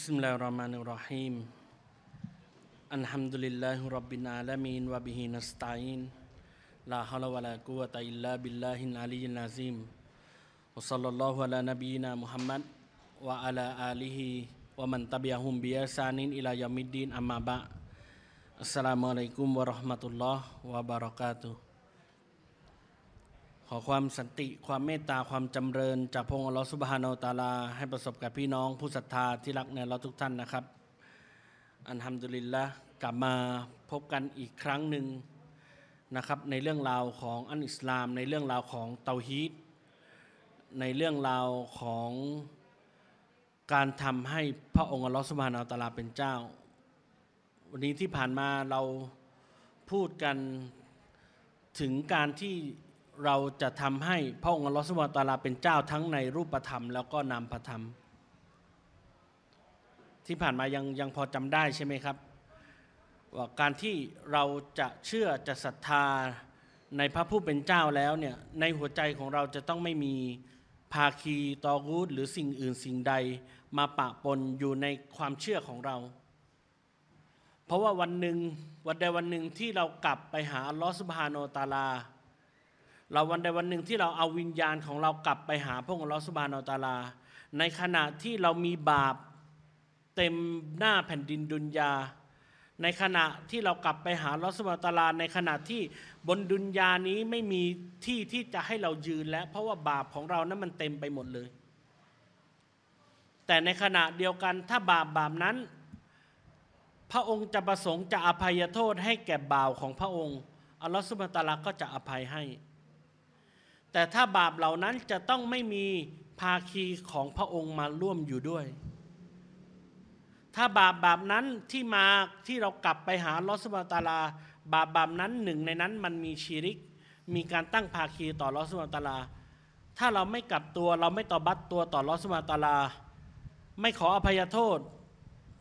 Bismillahirrahmanirrahim. Alhamdulillahi rabbil alamin wa bihi nasta'in. La haula la quwwata illa billahil aliyyil azim. Wa sallallahu ala nabiyyina Muhammad wa ala alihi wa man tabi'ahum bi ihsanin ila yaumiddin amma ba'. Assalamualaikum warahmatullahi wabarakatuh. ขอความสันติความเมตตาความจำเริญจากพงศ์ลอสุบฮานอตาลาให้ประสบกับพี่น้องผู้ศรัทธาที่รักในเราทุกท่านนะครับ อันทำดุลินละกลับมาพบกันอีกครั้งหนึ่งนะครับ ในเรื่องราวของอันอิสลามในเรื่องราวของเตาฮีตในเรื่องราวของการทำให้พระองค์ลอสุบฮานอตาลาเป็นเจ้า วันนี้ที่ผ่านมาเราพูดกันถึงการที่เราจะทำให้พระองค์อัลลอฮฺสุบตาลาเป็นเจ้าทั้งในรูปธรรม แล้วก็นามธรรม ที่ผ่านมายังยังพอจำได้ใช่ไหมครับ ว่าการที่เราจะเชื่อจะศรัทธาในพระผู้เป็นเจ้าแล้วเนี่ยในหัวใจของเราจะต้องไม่มีภาคีตอกูดหรือสิ่งอื่นสิ่งใดมาปะปนอยู่ในความเชื่อของเรา เพราะว่าวันหนึ่งวันใดวันหนึ่งที่เรากลับไปหาอัลลอฮฺสุบฮานโนตาลาเราวันใดวันหนึ่งที่เราเอาวิญญาณของเรากลับไปหาพระองค์ลอสบานอตาลาในขณะที่เรามีบาปเต็มหน้าแผ่นดินดุนยาในขณะที่เรากลับไปหาลอสบานตาลา ในขณะที่บนดุนยานี้ไม่มีที่ที่จะให้เรายืนแล้วเพราะว่าบาปของเรานั้นมันเต็มไปหมดเลย แต่ในขณะเดียวกันถ้าบาปบาปนั้น พระองค์จะประสงค์จะอภัยโทษให้แก่บ่าวของพระองค์อัลลอฮฺสุบตาลาก็จะอภัยให้แต่ถ้าบาปเหล่านั้นจะต้องไม่มีภาคีของพระองค์มาร่วมอยู่ด้วย ถ้าบาปบาปนั้นที่มาที่เรากลับไปหาลอสบาตาลาบาปบาปนั้นหนึ่งในนั้นมันมีชีริกมีการตั้งภาคีต่อลอสบาตาลาถ้าเราไม่กลับตัวเราไม่ต่อบัตตัวต่อลอสบาตาลาไม่ขออภัยโทษ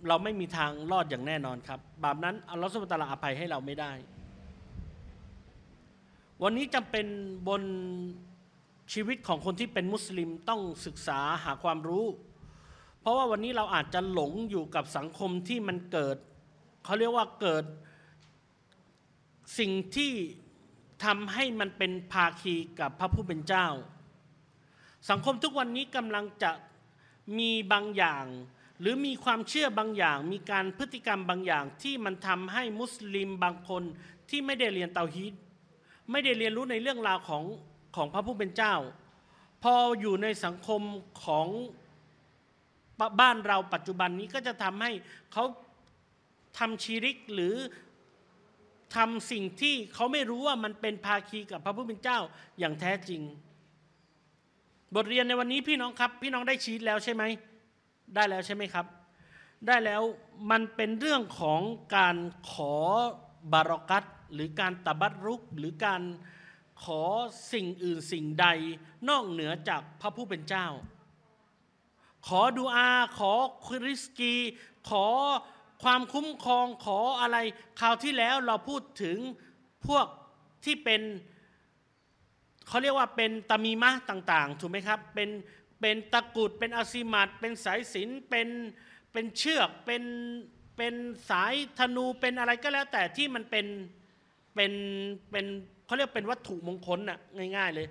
เราไม่มีทางรอดอย่างแน่นอนครับบาปนั้นัลอสบาตาลาอภัยให้เราไม่ได้ วันนี้จำเป็นบนชีวิตของคนที่เป็นมุสลิมต้องศึกษาหาความรู้ เพราะว่าวันนี้เราอาจจะหลงอยู่กับสังคมที่มันเกิดเขาเรียกว่าเกิด สิ่งที่ทำให้มันเป็นภาคีกับพระผู้เป็นเจ้า สังคมทุกวันนี้กำลังจะมีบางอย่าง หรือมีความเชื่อบางอย่างมีการพฤติกรรมบางอย่างที่มันทำให้มุสลิมบางคนที่ไม่ได้เรียนเตาฮีดไม่ได้เรียนรู้ในเรื่องราวของของพระผู้เป็นเจ้า พออยู่ในสังคมของบ้านเราปัจจุบันนี้ก็จะทำให้เขาทำชีริกหรือทำสิ่งที่เขาไม่รู้ว่ามันเป็นภาคีกับพระผู้เป็นเจ้าอย่างแท้จริง บทเรียนในวันนี้พี่น้องครับ พี่น้องได้ชี้แล้วใช่ไหมได้แล้วใช่ไหมครับ ได้แล้วมันเป็นเรื่องของการขอบารักัตหรือการตบัดรุกหรือการขอสิ่งอื่นสิ่งใดนอกเหนือจากพระผู้เป็นเจ้า ขอดูอา ขอคริสกี ขอความคุ้มครอง ขออะไร คราวที่แล้วเราพูดถึงพวกที่เป็นเขาเรียกว่าเป็นตามีมะต่าง ๆ ถูกไหมครับ เป็นเป็นตะกุด เป็นอาซิมัดเป็นสายศิลเป็นเป็นเชือก เป็นเป็นสายธนู เป็นอะไรก็แล้ว แต่ที่มันเป็นเป็นเป็นเขาเรียกเป็นวัตถุมงคลน่ะง่าย ๆเลย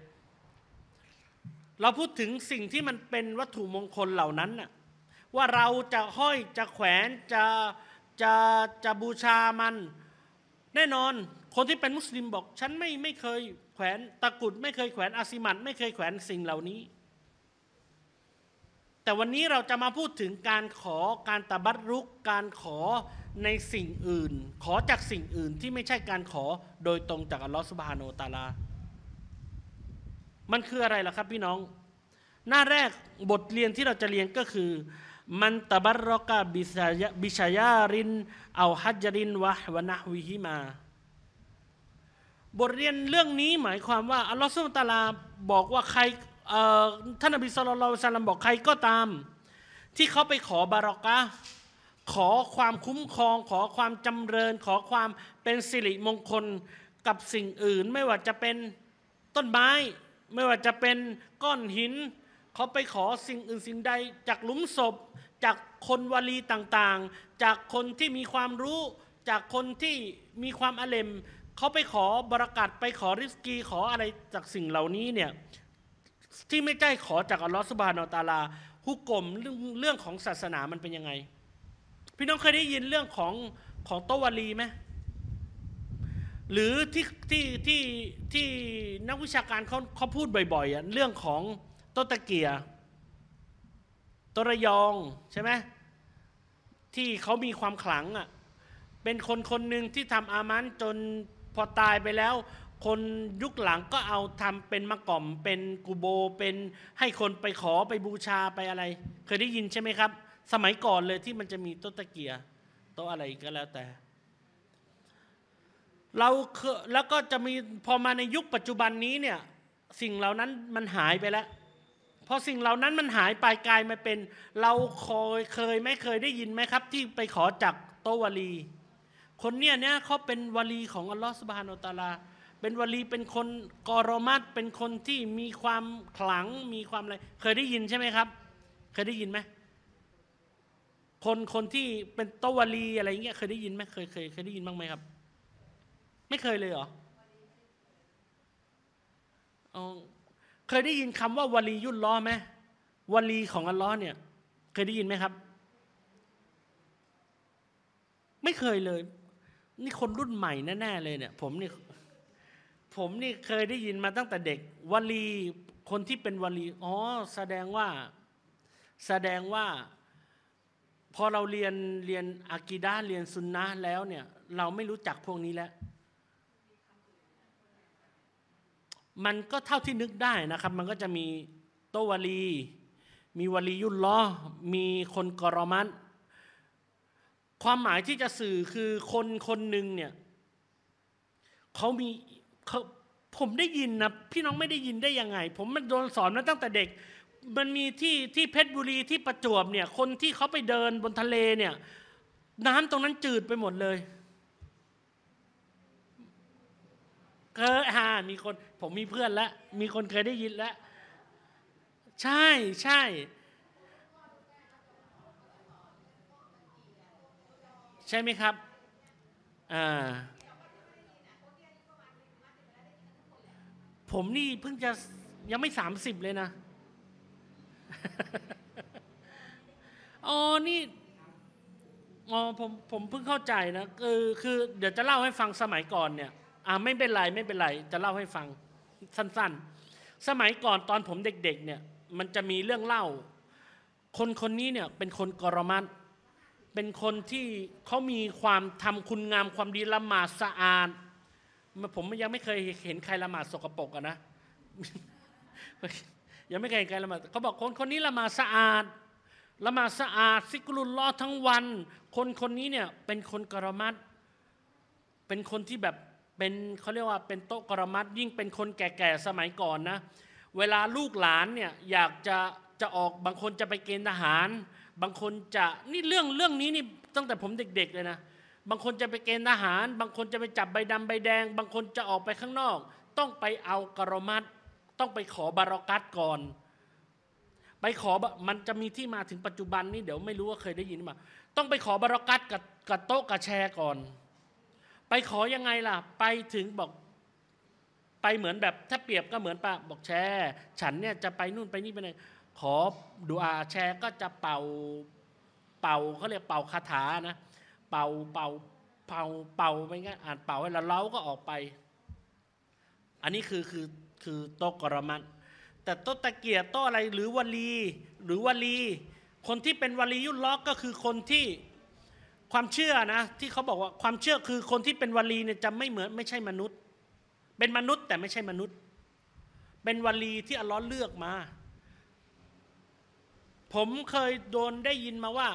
เราพูดถึงสิ่งที่มันเป็นวัตถุมงคลเหล่านั้นน่ะว่าเราจะห้อยจะแขวนจะจะจะบูชามัน แน่นอนคนที่เป็นมุสลิมบอกฉันไม่ไม่เคยแขวนตะกุดไม่เคยแขวนอาซิมัตไม่เคยแขวนสิ่งเหล่านี้แต่วันนี้เราจะมาพูดถึงการขอการตบัตรุกการขอในสิ่งอื่น ขอจากสิ่งอื่นที่ไม่ใช่การขอโดยตรงจาก อัลลอฮฺสุบฮานูตาลา มันคืออะไรล่ะครับพี่น้อง หน้าแรกบทเรียนที่เราจะเรียนก็คือ มันตบัตรกะบิชายาริน เอาฮัจรินวะวะนะวิฮิมา บทเรียนเรื่องนี้หมายความว่า อัลลอฮฺสุบฮานตาลาบอกว่าใครท่านอบิสลลสลัมบอกใครก็ตาม ที่เขาไปขอบารอกะขอความคุ้มครองขอความจำเริญ ขอความเป็นสิริมงคลกับสิ่งอื่น ไม่ว่าจะเป็นต้นไม้ไม่ว่าจะเป็นก้อนหิน เขาไปขอสิ่งอื่นสิ่งใด จากหลุมศพ จากคนวลีต่างๆ จากคนที่มีความรู้จากคนที่มีความอเลมเขาไปขอบรากัดไปขอริสกีขออะไรจากสิ่งเหล่านี้เนี่ยที่ไม่ได้ขอจากอัลลอฮฺสุบานอตาลาฮุกกลมเรื่องของศาสนามันเป็นยังไง พี่น้องเคยได้ยินเรื่องของของโตวาลีไหมหรือที่ที่ที่ที่นักวิชาการเขาเขาพูดบ่อยๆอ่ะเรื่องของต้นตะเกียต้นระยองใช่ไหมที่เขามีความขลังอ่ะเป็นคนคนหนึ่งที่ทำอามันจนพอตายไปแล้วคนยุคหลังก็เอาทำเป็นมะก่อมเป็นกูโบเป็นให้คนไปขอไปบูชาไปอะไร เคยได้ยินใช่ไหมครับ สมัยก่อนเลยที่มันจะมีโต๊ะตะเกียโต๊ะอะไรก็แล้วแต่เราเคแล้วก็จะมีพอมาในยุคปัจจุบันนี้เนี่ยสิ่งเหล่านั้นมันหายไปแล้วพอสิ่งเหล่านั้นมันหายไปกลายมาเป็น เราเคยเคยไม่เคยได้ยินไหมครับ ที่ไปขอจากโตวลี คนเนี้ยเนี่ยเขาเป็นวลีของอัลลอฮฺสุบฮานอตาลาเป็นวลี เป็นคนกรมัดเป็นคนที่มีความขลังมีความอะไร เคยได้ยินใช่ไหมครับ เคยได้ยินไหมคนคนที่เป็นตวลี อะไรเงี้ยเคยได้ยินไหมเคยเคยเคยได้ยินบ้างไหมครับ ไม่เคยเลยเหรอเคยได้ยินคำว่าวลียุ่นล้อไหมวลีของอัลลอฮ์เนี่ย เคยได้ยินไหมครับ ไม่เคยเลย นี่คนรุ่นใหม่แน่ๆเลยเนี่ยผมเนี่ยผมนี่เคยได้ยินมาตั้งแต่เด็กวลีคนที่เป็นวลีอ๋อแสดงว่าแสดงว่าพอเราเรียนเรียนอากีดาเรียนซุนนะแล้วเนี่ยเราไม่รู้จักพวกนี้แล้ว มันก็เท่าที่นึกได้นะครับ มันก็จะมีโตวลี มีวลียุลล้อมีคนกรมัตความหมายที่จะสื่อคือคนคนหนึ่งเนี่ยเขามีเขาผมได้ยินนะพี่น้องไม่ได้ยินได้ยังไง ผมมันโดนสอนมาตั้งแต่เด็ก มันมีที่ที่เพชรบุรีที่ประจวบ เนี่ย คนที่เขาไปเดินบนทะเลเนี่ยน้ำตรงนั้นจืดไปหมดเลยเคยฮ่ามีคนผมมีเพื่อนและมีคนเคยได้ยินแล้วใช่ใช่ใช่ไหมครับอ่าผมนี่เพิ่งจะยังไม่สามสิบเลยนะ อ๋อนี่อ๋อผมผมเพิ่งเข้าใจนะคือคือ เดี๋ยวจะเล่าให้ฟังสมัยก่อนเนี่ยอ่าไม่เป็นไรไม่เป็นไรจะเล่าให้ฟังสั้น ๆ สมัยก่อนตอนผมเด็ก ๆ เนี่ย มันจะมีเรื่องเล่า คนคนนี้เนี่ยเป็นคนกรมัตเป็นคนที่เขามีความทำคุณงามความดีละหมาดสะอาดผมยังไม่เคยเห็นใครละหมาดสกปรกอะนะยังไม่เคยเห็นใครละหมาดเขาบอกคนคนนี้ละหมาดสะอาดละหมาดสะอาดซิกรุลลอทั้งวัน คนคนนี้เนี่ยเป็นคนกระมัดเป็นคนที่แบบเป็นเขาเรียกว่าเป็นโต๊ะกระมัดยิ่งเป็นคนแก่ๆสมัยก่อนนะ เวลาลูกหลานเนี่ยอยากจะจะออกบางคนจะไปเกณฑ์ทหาร บางคนจะนี่เรื่องเรื่องนี้นี่ตั้งแต่ผมเด็ก ๆ เลยนะบางคนจะไปเกณฑ์ทหาร บางคนจะไปจับใบดำใบแดง บางคนจะออกไปข้างนอก ต้องไปเอากรมัดต้องไปขอบารอกัดก่อน ไปขอมันจะมีที่มาถึงปัจจุบันนี้เดี๋ยวไม่รู้ว่าเคยได้ยินมาต้องไปขอบารอกัดกับกับโต๊ะกับแชร์ก่อน ไปขอยังไงล่ะ ไปถึงบอกไปเหมือนแบบถ้าเปรียบก็เหมือนปะบอกแชร์ฉันเนี่ยจะไปนู่นไปนี่ไปไหนขอดูอาแชร์ก็จะเป่าเป่าเขาเรียกเป่าคาถานะเป่าเป่าเป่าเป่าไม่งั้นอ่านเป่าให้แล้วเล้าก็ออกไป อันนี้คือคือคือโตกรมันแต่โตตะเกียรโตอะไรหรือวลีหรือวลี คนที่เป็นวลียุลล็อกก็คือคนที่ความเชื่อนะ ที่เขาบอกว่าความเชื่อคือคนที่เป็นวลีเนี่ยจะไม่เหมือนไม่ใช่มนุษย์ เป็นมนุษย์แต่ไม่ใช่มนุษย์ เป็นวลีที่อัลลอฮ์เลือกมา ผมเคยโดนได้ยินมาว่า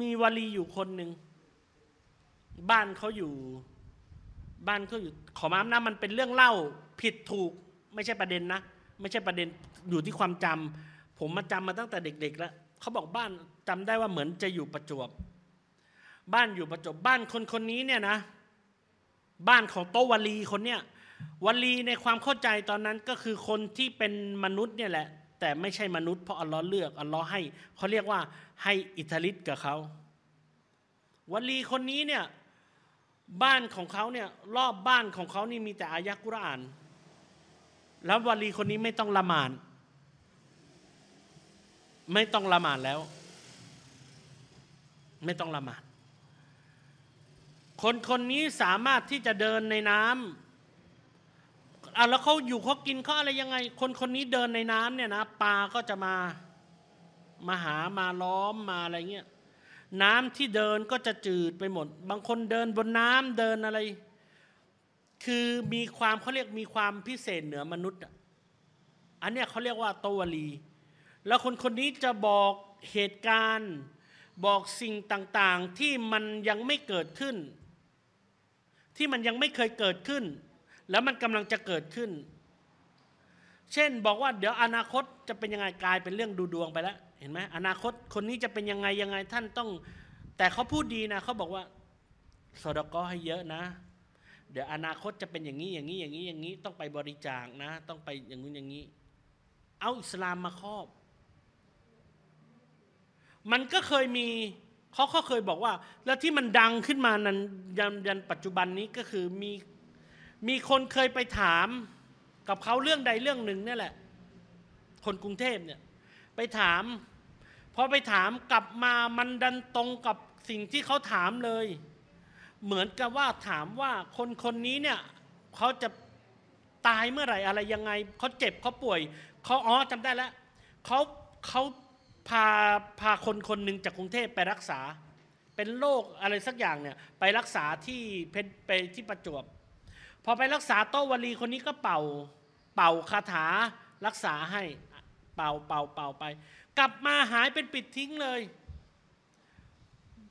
มีวลีอยู่คนหนึ่งบ้านเขาอยู่ บ้านเขาอยู่ ขอมาอำนะมันเป็นเรื่องเล่า ผิดถูกไม่ใช่ประเด็นนะ ไม่ใช่ประเด็น อยู่ที่ความจำ ผมมาจำมาตั้งแต่เด็ก ๆ แล้ว เขาบอกบ้านจำได้ว่าเหมือนจะอยู่ประจวบ บ้านอยู่ประจวบ บ้านคนคนนี้เนี่ยนะ บ้านของโตวลีคนเนี้ยวลีในความเข้าใจตอนนั้นก็คือคนที่เป็นมนุษย์เนี่ยแหละ แต่ไม่ใช่มนุษย์เพราะอัลลอฮ์เลือก อัลลอฮ์ให้เขาเรียกว่าให้อิทธิฤทธิ์กับเขาวลีคนนี้เนี่ยบ้านของเขาเนี่ยรอบบ้านของเขานี่มีแต่อายะกุรอาน แล้ววารีคนนี้ไม่ต้องละหมาดไม่ต้องละหมาดแล้ว ไม่ต้องละหมาดคนคนนี้สามารถที่จะเดินในน้ำอ่ะแล้วเขาอยู่เขากินเขาอะไรยังไง คนคนนี้เดินในน้ำเนี่ยนะปลาก็จะมา มาหามาล้อมมาอะไรเงี้ยน้ำที่เดินก็จะจืดไปหมด บางคนเดินบนน้ำเดินอะไร คือมีความเขาเรียกมีความพิเศษเหนือมนุษย์ อันเนี้ยเขาเรียกว่าตวลี แล้วคนคนนี้จะบอกเหตุการณ์ บอกสิ่งต่าง ๆ ที่มันยังไม่เกิดขึ้น ที่มันยังไม่เคยเกิดขึ้น แล้วมันกำลังจะเกิดขึ้น เช่นบอกว่าเดี๋ยวอนาคต จะเป็นยังไงกลายเป็นเรื่องดูดวงไปแล้วเห็นไหมอนาคตคนนี้จะเป็นยังไงยังไงท่านต้อง แต่เขาพูดดีนะเขาบอกว่าสอดกอให้เยอะนะเดี๋ยวอนาคตจะเป็นอย่างนี้อย่างนี้อย่างนี้อย่างนี้ต้องไปบริจาคนะ ต้องไปอย่างนู้นอย่างนี้ เอาอิสลามมาครอบ มันก็เคยมีเขาเขาเคยบอกว่า แล้วที่มันดังขึ้นมานั้นยันยันปัจจุบันนี้ก็คือมีมีคนเคยไปถาม กับเขาเรื่องใดเรื่องหนึ่งนี่แหละ คนกรุงเทพเนี่ยไปถามพอไปถามกลับมามันดันตรงกับสิ่งที่เขาถามเลย เหมือนกับว่าถามว่าคนคนนี้เนี่ยเขาจะตายเมื่อไหร่อะไรยังไง เขาเจ็บเขาป่วย เขาอ๋อจำได้แล้ว เขาเขาพาพาคนคนหนึ่งจากกรุงเทพไปรักษา เป็นโรคอะไรสักอย่างเนี่ยไปรักษาที่เพนไปที่ประจวบพอไปรักษาโตวลีคนนี้ก็เป่า เป่าคาถารักษาให้เป่าเป่าเป่าไปกลับมาหายเป็นปิดทิ้งเลย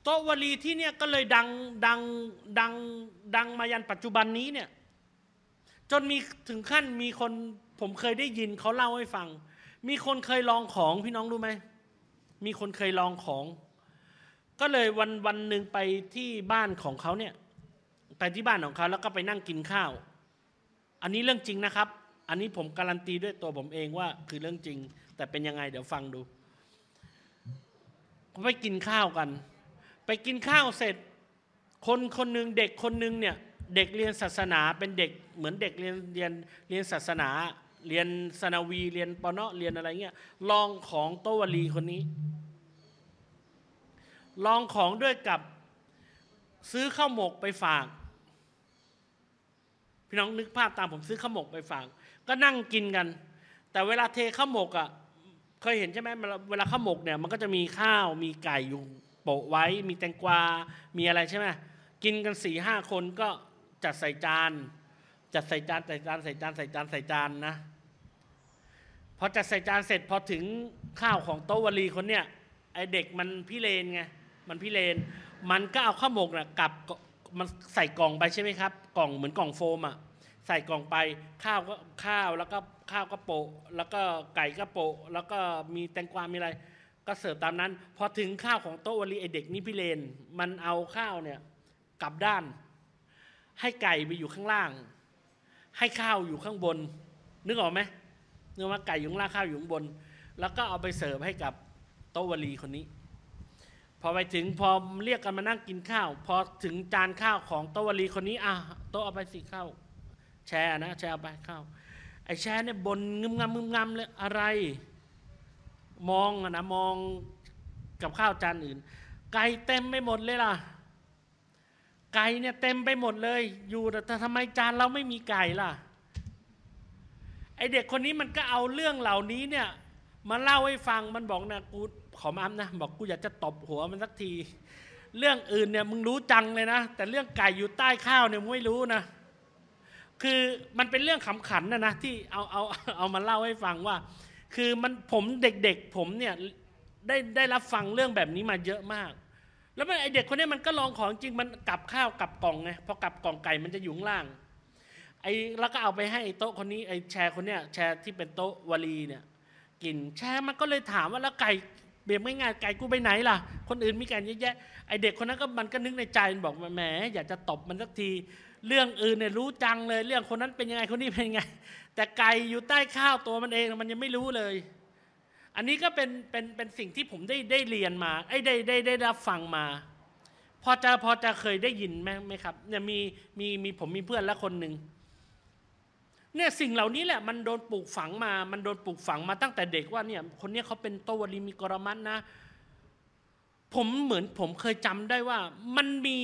โตวลีที่เนี่ยก็เลยดังดังดังดังมายันปัจจุบันนี้เนี่ย จนมีถึงขั้นมีคนผมเคยได้ยินเขาเล่าให้ฟัง มีคนเคยลองของพี่น้องรู้ไหมมีคนเคยลองของ ก็เลยวันวันหนึ่งไปที่บ้านของเขาเนี่ยไปที่บ้านของเขาแล้วก็ไปนั่งกินข้าว อันนี้เรื่องจริงนะครับ อันนี้ผมการันตีด้วยตัวผมเองว่าคือเรื่องจริง แต่เป็นยังไงเดี๋ยวฟังดูไปกินข้าวกัน ไปกินข้าวเสร็จ คนคนหนึ่งเด็กคนหนึ่งเนี่ย เด็กเรียนศาสนาเป็นเด็กเหมือนเด็กเรียนเรียนเรียนศาสนา เรียนสนาวี เรียนปนเนาะเรียนอะไรเงี้ยลองของโตวลีคนนี้ ลองของด้วยกับซื้อข้าวหมกไปฝาก พี่น้องนึกภาพตามผมซื้อข้าวหมกไปฝาก ก็นั่งกินกัน แต่เวลาเทข้าวหมกอะ่ะเคยเห็นใช่ไหมเวลาข้าวหมกเนี่ยมันก็จะมีข้าวมีไก่อยู่โปะไว้ มีแตงกวา มีอะไรใช่ไหมกินกันสี่ห้าคนก็จัดใส่จาน จัดใส่จานใส่จานใส่จานใส่จานใส่จานนะพอจัดใส่จานเสร็จพอถึงข้าวของโตวลีคนเนี่ยไอเด็กมันพี่เลนไงมันพี่เลนมันก็เอาข้าวหมกน่ะกลับมันใส่กล่องไปใช่ไหมครับ กล่องเหมือนกล่องโฟมอะ่ะใส่กล่องไปข้าวก็ข้าวแล้วก็ข้าวก็โปะ แล้วก็ไก่ก็โปะ แล้วก็มีแตงกวา มีอะไรก็เสิร์ฟตามนั้น พอถึงข้าวของโต๊ะวลีไอเด็กนี่พี่เลนมันเอาข้าวเนี่ยกลับด้าน ให้ไก่ไปอยู่ข้างล่าง ให้ข้าวอยู่ข้างบนนึกออกไหมนึกว่าไก่อยู่ข้างล่างข้าวอยู่ข้างบน แล้วก็เอาไปเสิร์ฟให้กับโต๊ะวลีคนนี้ พอไปถึงพอเรียกกันมานั่งกินข้าวพอถึงจานข้าวของโตวลีคนนี้อ่ะโตเอาไปสี่ข้าวแชร์นะแชร์ไปเข้าไอ้แชร์เนี่ยบนงึมงำงึมงำเลยอะไร มองนะมองกับข้าวจานอื่น ไก่เต็มไปหมดเลยล่ะไก่เนี่ยเต็มไปหมดเลย อยู่แต่ทำไมจานเราไม่มีไก่ล่ะ ไอเด็กคนนี้มันก็เอาเรื่องเหล่านี้เนี่ยมาเล่าให้ฟังมันบอกนะกูขอมาอ้ำนะบอกกูอยากจะตบหัว มันสักที เรื่องอื่นเนี่ยมึงรู้จังเลยนะแต่เรื่องไก่อยู่ใต้ข้าวเนี่ยมึงไม่รู้นะคือมันเป็นเรื่องขำขันนะนะที่เอาเอาเอามาเล่าให้ฟังว่า คือมันผมเด็กๆผมเนี่ยได้ได้รับฟังเรื่องแบบนี้มาเยอะมาก แล้วไอเด็กคนนี้มันก็ลองของจริงมันกลับข้าวกลับกล่องไงพอกลับกล่องไก่มันจะอยู่ข้างล่างไอแล้วก็เอาไปให้โต๊ะคนนี้ไอแชร์คนเนี้ยแชร์ที่เป็นโต๊ะวลีเนี่ยกินแชร์มันก็เลยถามว่าแล้วไก่เบียบไม่ง่ายไก่กูไปไหนล่ะ คนอื่นมีก่เยอะแยะไอเด็กคนนั้นก็มันก็นึกในใจบอกแหม อยากจะตบมันสักทีเรื่องอื่นเนี่ยรู้จังเลย เรื่องคนนั้นเป็นยังไงคนนี้เป็นยังไง แต่ไก่อยู่ใต้ข้าวตัวมันเองมันยังไม่รู้เลย อันนี้ก็เป็นเป็นเป็นสิ่งที่ผมได้ได้เรียนมา ไอ้ได้ ได้ได้รับฟังมาพอจะพอจะเคยได้ยินไหมไหมครับเนี่ยมีมีมีผมมีเพื่อนละคนหนึ่งเนี่ยสิ่งเหล่านี้แหละมันโดนปลูกฝังมามันโดนปลูกฝังมาตั้งแต่เด็กว่าเนี่ย คนนี้เขาเป็นโตวลีมีกรมัตนะ ผมเหมือนผมเคยจำได้ว่า มันมี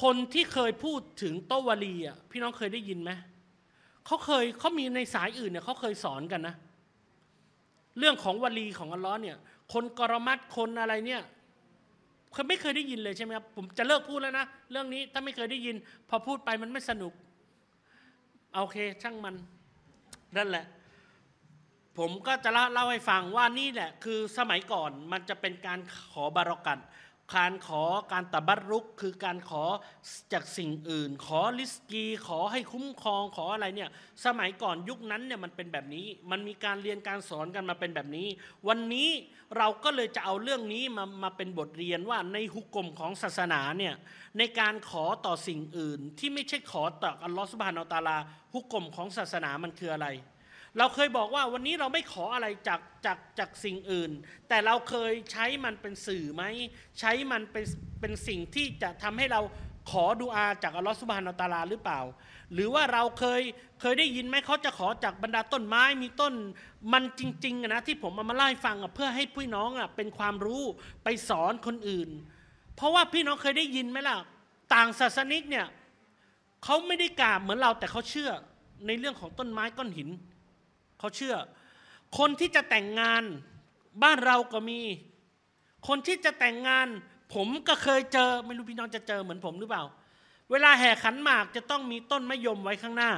คนที่เคยพูดถึงโตวารีอ่ะพี่น้องเคยได้ยินไหมเขาเคยเขามีในสายอื่นเนี่ยเขาเคยสอนกันนะ เรื่องของวารีของอัลลอฮ์เนี่ยคนกรมัดคนอะไรเนี่ยเคไม่เคยได้ยินเลยใช่ไหมครับผมจะเลิกพูดแล้วนะเรื่องนี้ถ้าไม่เคยได้ยิน พอพูดไปมันไม่สนุกโอเคช่างมันนั่นแหละ ผมก็จะเล่าให้ฟังว่านี่แหละคือสมัยก่อนมันจะเป็นการขอบารอกันการขอการตบัตรุก คือการขอจากสิ่งอื่น ขอลิสกีขอให้คุ้มครองขออะไรเนี่ย สมัยก่อนยุคนั้นเนี่ยมันเป็นแบบนี้ มันมีการเรียนการสอนกันมาเป็นแบบนี้ วันนี้เราก็เลยจะเอาเรื่องนี้มามาเป็นบทเรียนว่าในหุกกลมของศาสนาเนี่ยในการขอต่อสิ่งอื่น ที่ไม่ใช่ขอต่ออัลลอฮฺสุบฮานาอัลตาลาหุกกลมของศาสนามันคืออะไรเราเคยบอกว่าวันนี้เราไม่ขออะไรจากจากจากสิ่งอื่น แต่เราเคยใช้มันเป็นสื่อไหม ใช้มันเป็นเป็นสิ่งที่จะทำให้เราขอดูอาจากอัลลอฮฺสุบฮานาตาลาหรือเปล่า หรือว่าเราเคยเคยได้ยินไหมเขาจะขอจากบรรดาต้นไม้มีต้นมันจริงๆนะที่ผมเอามาไล่ฟังเพื่อให้พี่น้องเป็นความรู้ไปสอนคนอื่น เพราะว่าพี่น้องเคยได้ยินไหมล่ะ ต่างศาสนิกเนี่ยเขาไม่ได้กราบเหมือนเราแต่เขาเชื่อในเรื่องของต้นไม้ก้อนหินเขาเชื่อ คนที่จะแต่งงานบ้านเราก็มี คนที่จะแต่งงาน ผมก็เคยเจอไม่รู้พี่น้องจะเจอเหมือนผมหรือเปล่า เวลาแห่ขันหมากจะต้องมีต้นมะยมไว้ข้างหน้า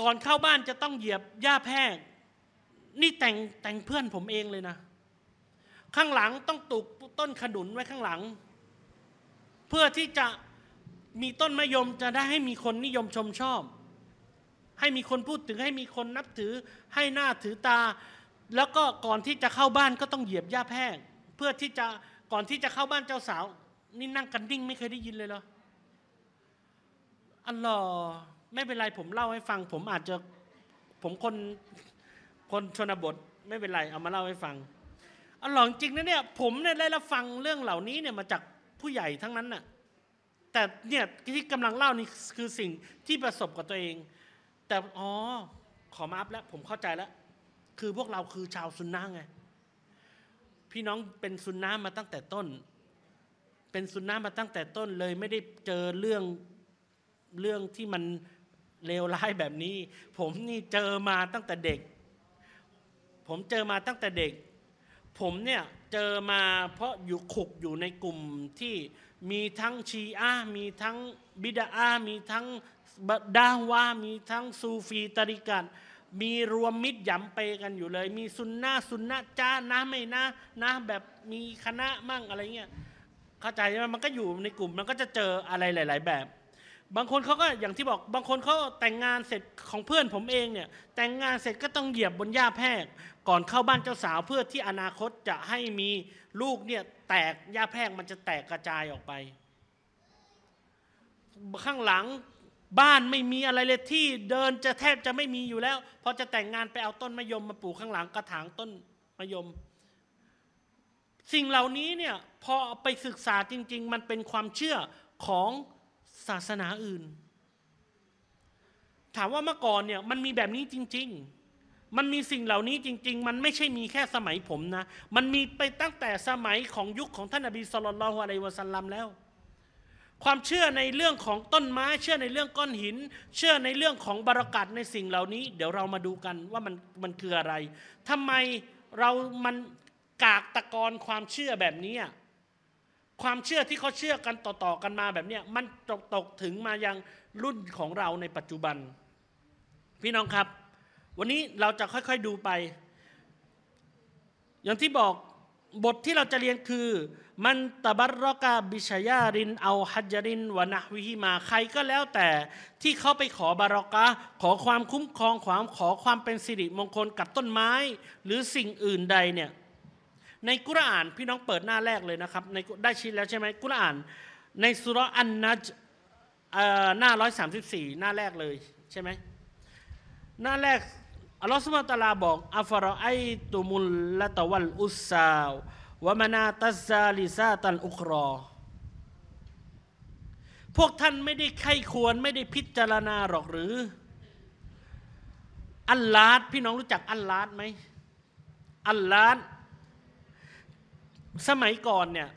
ก่อนเข้าบ้านจะต้องเหยียบหญ้าแพรก นี่แต่งแต่งเพื่อนผมเองเลยนะ ข้างหลังต้องตูกต้นขนุนไว้ข้างหลัง เพื่อที่จะมีต้นมะยมจะได้ให้มีคนนิยมชมชอบให้มีคนพูดถึงให้มีคนนับถือให้หน้าถือตา แล้วก็ก่อนที่จะเข้าบ้านก็ต้องเหยียบหญ้าแพ้งเพื่อที่จะก่อนที่จะเข้าบ้านเจ้าสาวนี่นั่งกันดิ้งไม่เคยได้ยินเลยเหรออัลลอฮ์ไม่เป็นไร ผมเล่าให้ฟัง ผมอาจจะผมคนคนชนบท ไม่เป็นไรเอามาเล่าให้ฟังอัลลอฮ์จริงนะเนี่ย ผมเนี่ยได้รับฟังเรื่องเหล่านี้เนี่ยมาจากผู้ใหญ่ทั้งนั้นน่ะแต่เนี่ยที่กำลังเล่านี่คือสิ่งที่ประสบกับตัวเองแต่อ๋อขอมาอัพแล้วผมเข้าใจแล้ว คือพวกเราคือชาวซุนนะไงพี่น้องเป็นซุนนะมาตั้งแต่ต้น เป็นซุนนะมาตั้งแต่ต้นเลยไม่ได้เจอเรื่องเรื่องที่มันเลวร้ายแบบนี้ ผมนี่เจอมาตั้งแต่เด็ก ผมเจอมาตั้งแต่เด็ก ผมเนี่ยเจอมาเพราะอยู่ขุกอยู่ในกลุ่มที่มีทั้งชีอะมีทั้งบิดาอามีทั้งดาว่ามีทั้งซูฟีตริกันมีรวมมิตรยำไปกันอยู่เลย มีซุนนะซุนนะจ้านะไม่นะนะแบบมีคณะมั่งอะไรเงี้ยเข้าใจไหมมันก็อยู่ในกลุ่มมันก็จะเจออะไรหลาย ๆ แบบ บางคนเขาก็อย่างที่บอกบางคนเขาแต่งงานเสร็จของเพื่อนผมเองเนี่ย แต่งงานเสร็จก็ต้องเหยียบบนหญ้าแพรกก่อนเข้าบ้านเจ้าสาวเพื่อที่อนาคตจะให้มีลูกเนี่ยแตกหญ้าแพรกมันจะแตกกระจายออกไป ข้างหลังบ้านไม่มีอะไรเลยที่เดินจะแทบจะไม่มีอยู่แล้วพอจะแต่งงานไปเอาต้นมะยมมาปลูกข้างหลังกระถางต้นมะยม สิ่งเหล่านี้เนี่ยพอไปศึกษาจริง ๆ มันเป็นความเชื่อของศาสนาอื่น ถามว่าเมื่อก่อนเนี่ยมันมีแบบนี้จริง ๆ มันมีสิ่งเหล่านี้จริงๆ มันไม่ใช่มีแค่สมัยผมนะมันมีไปตั้งแต่สมัยของยุคของท่านอบีสุลต่านละฮฺอะลัยวะสัลลัมแล้วความเชื่อในเรื่องของต้นไม้ เชื่อในเรื่องก้อนหิน เชื่อในเรื่องของบรารักัดในสิ่งเหล่านี้ เดี๋ยวเรามาดูกันว่ามันมันคืออะไร ทำไมเรามันกากตะกอนความเชื่อแบบนี้ความเชื่อที่เขาเชื่อกันต่อๆกันมาแบบนี้มันตกตกถึงมายังรุ่นของเราในปัจจุบัน พี่น้องครับ วันนี้เราจะค่อย ๆดูไป อย่างที่บอกบทที่เราจะเรียนคือมันตะบัรกาบิชยาริน เอาฮัจรินวนะวิฮิมาใครก็แล้วแต่ที่เขาไปขอบารอกะขอความคุ้มครองความขอความเป็นสิริมงคลกับต้นไม้หรือสิ่งอื่นใดเนี่ยในกุรอานพี่น้องเปิดหน้าแรกเลยนะครับในได้ชิ้นแล้วใช่ไหมกุรอานในสุรอันนัจหน้าร้อยสามสิบสี่หน้าแรกเลยใช่ไหมหน้าแรกอัลลอฮฺสุบะตาลาบอกอัฟรอไอตุมุลละตะวันอุสซาววามนาตัสซาลิซาตันอุครอ พวกท่านไม่ได้ไข้ควรไม่ได้พิจารณาหรอกหรือ อัลลาดพี่น้องรู้จักอัลลาดไหม อัลลาดสมัยก่อนเนี่ย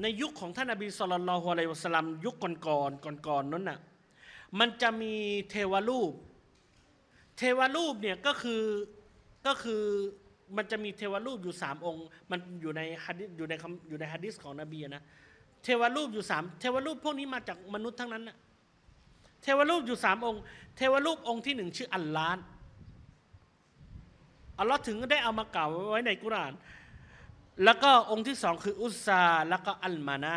ในยุคของท่านอบีสุลลฮุอะลัยวะสลัมยุคก่อนๆก่อนๆนั้นน่ะ มันจะมีเทวรูป เทวรูปเนี่ยก็คือก็คือมันจะมีเทวรูปอยู่สามองค์มันอยู่ในฮัดดิสอยู่ในคำอยู่ในฮัดดิสของนบีนะเทวรูปอยู่สามเทวรูปพวกนี้มาจากมนุษย์ทั้งนั้นนะเทวรูปอยู่สามองค์ เทวรูปองค์ที่หนึ่งชื่ออัลลา์อัลลอฮ์ถึงได้เอามากล่าวไว้ในกุราน แล้วก็องค์ที่สองคืออุซาแล้วก็อัลมานา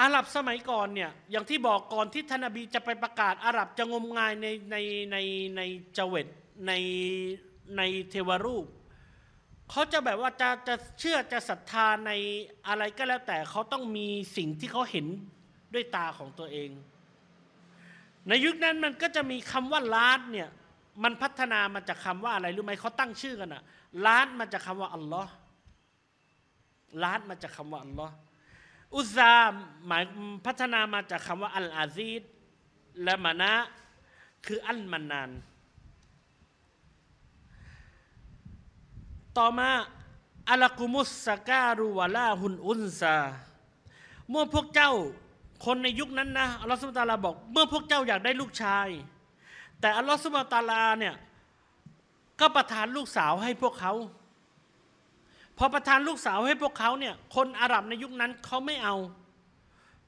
อาหรับสมัยก่อนเนี่ยอย่างที่บอกก่อนที่ท่านนบีจะไปประกาศอาหรับจะงมงายในในในในจเวตในในเทวรูปเขาจะแบบว่าจะจะเชื่อจะศรัทธาในอะไรก็แล้วแต่เขาต้องมีสิ่งที่เขาเห็นด้วยตาของตัวเอง ในยุคนั้นมันก็จะมีคำว่าลาดเนี่ยมันพัฒนามาจากคำว่าอะไรรู้ไหมเขาตั้งชื่อกันอะลาดมาจากคำว่าอัลลอฮ์ลาดมาจากคำว่าอัลลอฮ์อุซาหมายพัฒนามาจากคำว่าอัลอาซีดและมานะคืออัลมานานต่อมาอัลกุมุสสการุวาลาหุนอุนซา เมื่อพวกเจ้าคนในยุคนั้นนะอัลลอฮฺสุบตาลาบอก เมื่อพวกเจ้าอยากได้ลูกชาย แต่อัลลอฮฺสุบตาลาเนี่ยก็ประทานลูกสาวให้พวกเขา พอประทานลูกสาวให้พวกเขาเนี่ยคนอาหรับในยุคนั้นเขาไม่เอา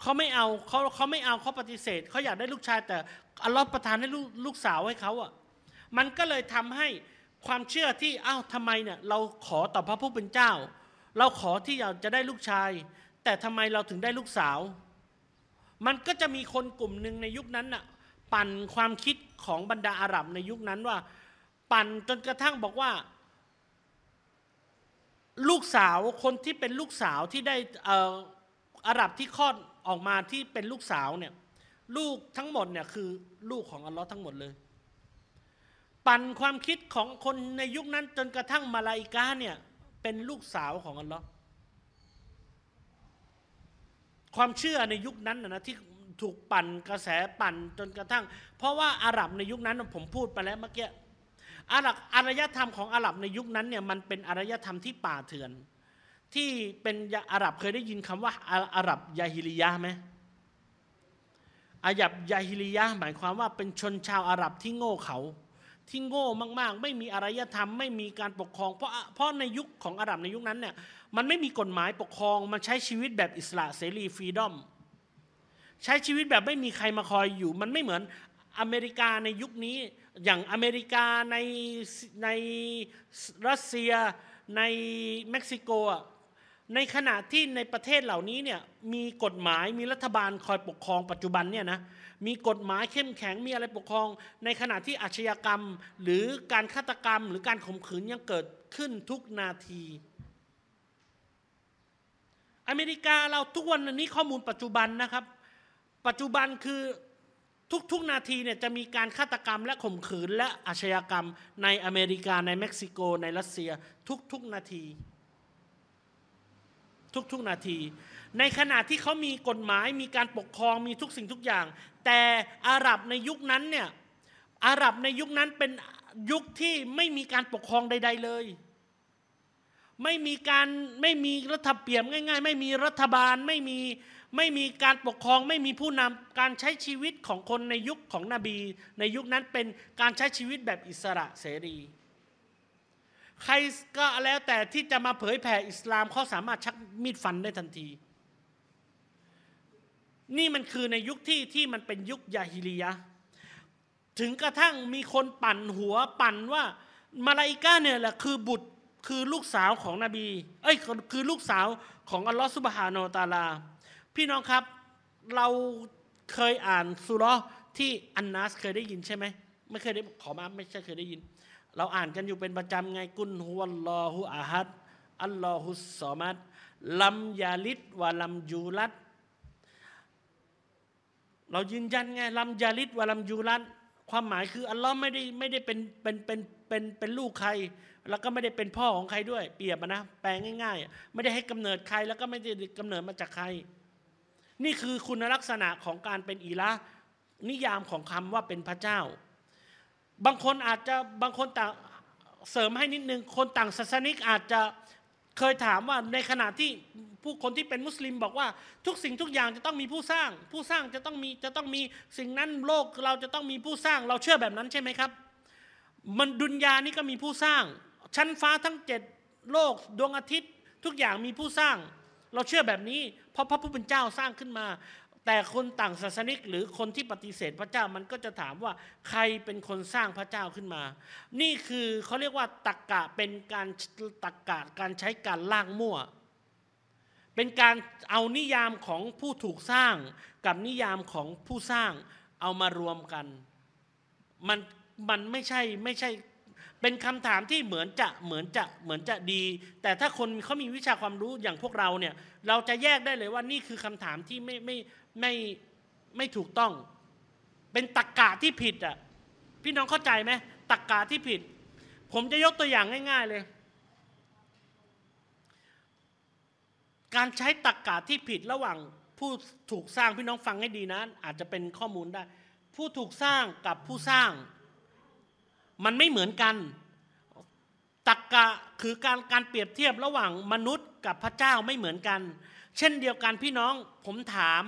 เขาไม่เอาเขาเขาไม่เอาเขาปฏิเสธเขาอยากได้ลูกชาย แต่อัลลอฮฺประทานให้ลูกลูกสาวให้เขาอ่ะมันก็เลยทำให้ความเชื่อที่อ้าวทำไมเนี่ยเราขอต่อพระผู้เป็นเจ้า เราขอที่อยากจะได้ลูกชาย แต่ทำไมเราถึงได้ลูกสาว มันก็จะมีคนกลุ่มหนึ่งในยุคนั้นน่ะปั่นความคิดของบรรดาอาหรับในยุคนั้นว่า ปั่นจนกระทั่งบอกว่า ลูกสาวคนที่เป็นลูกสาวที่ได้อาหรับที่คลอดออกมาที่เป็นลูกสาวเนี่ยลูกทั้งหมดเนี่ยคือ ลูกของอัลลอฮ์ทั้งหมดเลยปั่นความคิดของคนในยุคนั้นจนกระทั่งมาลาอิกาเนี่ยเป็นลูกสาวของอัลลอฮ์ความเชื่อในยุคนั้นนะที่ถูกปั่นกระแสปั่นจนกระทั่ง เพราะว่าอาหรับในยุคนั้นผมพูดไปแล้วเมื่อกี้อาหรับอารยธรรมของอาหรับในยุคนั้นเนี่ยมันเป็นอารยธรรมที่ป่าเถื่อน ที่เป็นอาหรับเคยได้ยินคำว่า อาหรับยาฮิลิยาไหมอาหรับยาฮิลิยาหมายความว่าเป็นชนชาวอาหรับที่โง่เขลาที่โง่มากๆ ไม่มีอารยธรรมไม่มีการปกครอง เพราะเพราะในยุคของอาหรับในยุคนั้นเนี่ยมันไม่มีกฎหมายปกครองมันใช้ชีวิตแบบอิสระเสรีฟรีดอมใช้ชีวิตแบบไม่มีใครมาคอยอยู่มันไม่เหมือนอเมริกาในยุคนี้อย่างอเมริกาในในรัสเซียในเม็กซิโกอ่ะในขณะที่ในประเทศเหล่านี้เนี่ยมีกฎหมายมีรัฐบาลคอยปกครอง ปัจจุบันเนี่ยนะมีกฎหมายเข้มแข็งมีอะไรปกครอง ในขณะที่อาชญากรรมหรือการฆาตกรรม หรือการข่มขืนยังเกิดขึ้นทุกนาที อเมริกาเราทุกวันนี้ข้อมูลปัจจุบันนะครับ ปัจจุบันคือทุกๆนาทีเนี่ยจะมีการฆาตกรรม และข่มขืนและอาชญากรรมในอเมริกาในเม็กซิโก ในรัสเซียทุกๆนาทีทุก ๆ นาที ในขณะที่เขามีกฎหมายมีการปกครองมีทุกสิ่งทุกอย่าง แต่อาหรับในยุคนั้นเนี่ย อาหรับในยุคนั้นเป็นยุคที่ไม่มีการปกครองใดๆเลย ไม่มีการไม่มีรัฐเปี่ยมง่าย ๆ ไม่มีรัฐบาลไม่มีไม่มีการปกครองไม่มีผู้นำการใช้ชีวิตของคนในยุคของนบี ในยุคนั้นเป็นการใช้ชีวิตแบบอิสระเสรีใครก็แล้วแต่ที่จะมาเผยแผ่อิสลามเขาสามารถชักมีดฟันได้ทันที นี่มันคือในยุคที่ที่มันเป็นยุคยาฮิลียะ ถึงกระทั่งมีคนปั่นหัวปั่นว่ามาลาอิกาเนี่ยแหละคือบุตรคือลูกสาวของนบี เอ้ยคือลูกสาวของอัลลอฮฺสุบฮานอตาลา พี่น้องครับเราเคยอ่านสุรที่อันนัสเคยได้ยินใช่ไหมไม่เคยได้ขอมาไม่ใช่เคยได้ยินเราอ่านกันอยู่เป็นประจำไงกุนฮุวัลลอฮุอาฮัดอัลลอฮุสสอมัดลัมยาลิดวะลัมยูลัดเรายืนยันไงลัมยาลิดวะลัมยูลัดความหมายคือ อัลลอฮ์ไม่ได้ไม่ได้เป็นเป็นเป็นเป็นเป็นลูกใคร แล้วก็ไม่ได้เป็นพ่อของใครด้วย เปรียบนะ แปลง่าย ๆ ไม่ได้ให้กำเนิดใคร แล้วก็ไม่ได้กำเนิดมาจากใคร นี่คือคุณลักษณะของการเป็นอีละนิยามของคำว่าเป็นพระเจ้าบางคนอาจจะบางคนต่างเสริมให้นิดนึงคนต่างศาสนิกอาจจะเคยถามว่าในขณะที่ผู้คนที่เป็นมุสลิมบอกว่าทุกสิ่งทุกอย่างจะต้องมีผู้สร้าง ผู้สร้างจะต้องมีจะต้องมีสิ่งนั้นโลกเราจะต้องมีผู้สร้างเราเชื่อแบบนั้นใช่ไหมครับมันดุนยานี่ก็มีผู้สร้าง ชั้นฟ้าทั้งเจ็ดโลกดวงอาทิตย์ ทุกอย่างมีผู้สร้าง เราเชื่อแบบนี้ เพราะพระผู้เป็นเจ้าสร้างขึ้นมาแต่คนต่างศาสนิกหรือคนที่ปฏิเสธพระเจ้ามันก็จะถามว่าใครเป็นคนสร้างพระเจ้าขึ้นมา นี่คือเขาเรียกว่าตักกะเป็นการตักกะการใช้การล่างมั่ว เป็นการเอานิยามของผู้ถูกสร้างกับนิยามของผู้สร้างเอามารวมกัน มันมันไม่ใช่ไม่ใช่เป็นคำถามที่เหมือนจะเหมือนจะเหมือนจะดี แต่ถ้าคนเขามีวิชาความรู้อย่างพวกเราเนี่ยเราจะแยกได้เลยว่านี่คือคำถามที่ไม่ไม่ไม่ไม่ถูกต้อง เป็นตรกกะที่ผิดอ่ะพี่น้องเข้าใจไหมตรกกะที่ผิด ผมจะยกตัวอย่างง่าย ๆ เลย การใช้ตรกกะที่ผิดระหว่าง ผู้ถูกสร้างพี่น้องฟังให้ดีนะอาจจะเป็นข้อมูลได้ ผู้ถูกสร้างกับผู้สร้าง มันไม่เหมือนกันตรกกะคือการการเปรียบเทียบระหว่างมนุษย์กับพระเจ้าไม่เหมือนกัน เช่นเดียวกันพี่น้องผมถาม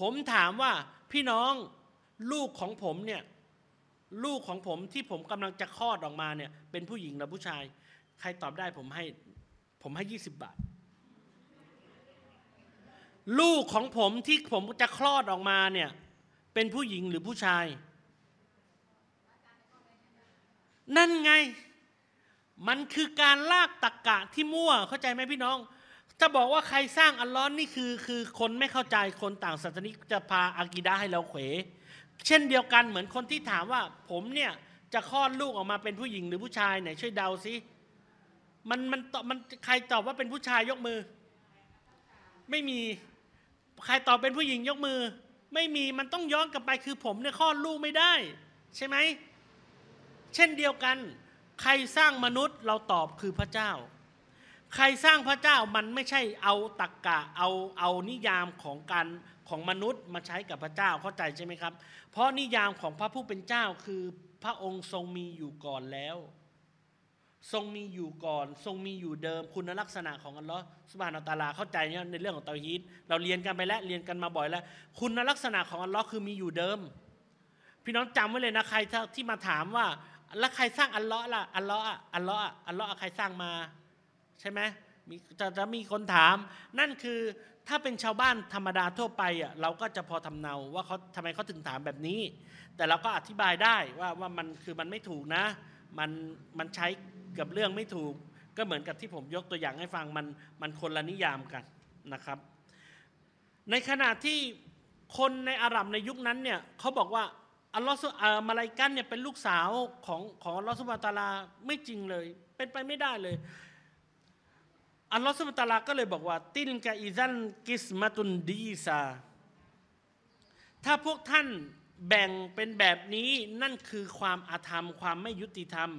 ผมถามว่าพี่น้องลูกของผมเนี่ยลูกของผมที่ผมกำลังจะคลอดออกมาเนี่ยเป็นผู้หญิงหรือผู้ชาย ใครตอบได้ผมให้ผมให้ยี่สิบบาท ลูกของผมที่ผมจะคลอดออกมาเนี่ยเป็นผู้หญิงหรือผู้ชาย นั่นไงมันคือการลากตะกกะที่มั่วเข้าใจไหมพี่น้องถ้าบอกว่าใครสร้างอัลลอฮ์นี่คือคือคนไม่เข้าใจคนต่างศาสนิกจะพาอากีดาให้เราเขว เช่นเดียวกันเหมือนคนที่ถามว่าผมเนี่ยจะคลอดลูกออกมาเป็นผู้หญิงหรือผู้ชายไหนช่วยเดาสิมันมันมันใครตอบว่าเป็นผู้ชายยกมือ ไม่มีใครตอบเป็นผู้หญิงยกมือ ไม่มีมันต้องย้อนกลับไปคือผมเนี่ยคลอดลูกไม่ได้ ใช่ไหมเช่นเดียวกันใครสร้างมนุษย์เราตอบคือพระเจ้าใครสร้างพระเจ้ามันไม่ใช่เอาตรกกะเอาเอานิยามของการของมนุษย์มาใช้กับพระเจ้าเข้าใจใช่ไหมครับ เพราะนิยามของพระผู้เป็นเจ้าคือพระองค์ทรงมีอยู่ก่อนแล้ว ทรงมีอยู่ก่อน ทรงมีอยู่เดิม คุณลักษณะของอัลลอฮ์สุบานอตาลาเข้าใจเนี่ยในเรื่องของเตาฮีตเราเรียนกันไปแล้วเรียนกันมาบ่อยแล้ว คุณลักษณะของอัลลอฮ์คือมีอยู่เดิม พี่น้องจำไว้เลยนะใครที่มาถามว่าแล้วใครสร้างอัลลอฮ์ล่ะอัลลอฮ์อัลลอฮ์อัลลอฮ์ใคร สร้างมาใช่ไหมมีจะจะมีคนถาม นั่นคือถ้าเป็นชาวบ้านธรรมดาทั่วไปอ่ะเราก็จะพอทำเนาว่าเขาทำไมเขาถึงถามแบบนี้ แต่เราก็อธิบายได้ว่าว่ามันคือมันไม่ถูกนะ มันมันใช้กับเรื่องไม่ถูก ก็เหมือนกับที่ผมยกตัวอย่างให้ฟังมันมันคนละนิยามกันนะครับ ในขณะที่คนในอาหรับในยุคนั้นเนี่ยเขาบอกว่าอัลลอฮ์มาลัยกันเนี่ยเป็นลูกสาวของของอัลลอฮ์สุบะตาลาไม่จริงเลย เป็นไปไม่ได้เลยอัลลอฮฺสุบตาลาก็เลยบอกว่าตินกะอิซันกิสมาตุนดีซา ถ้าพวกท่านแบ่งเป็นแบบนี้นั่นคือความอาธรรม ความไม่ยุติธรรม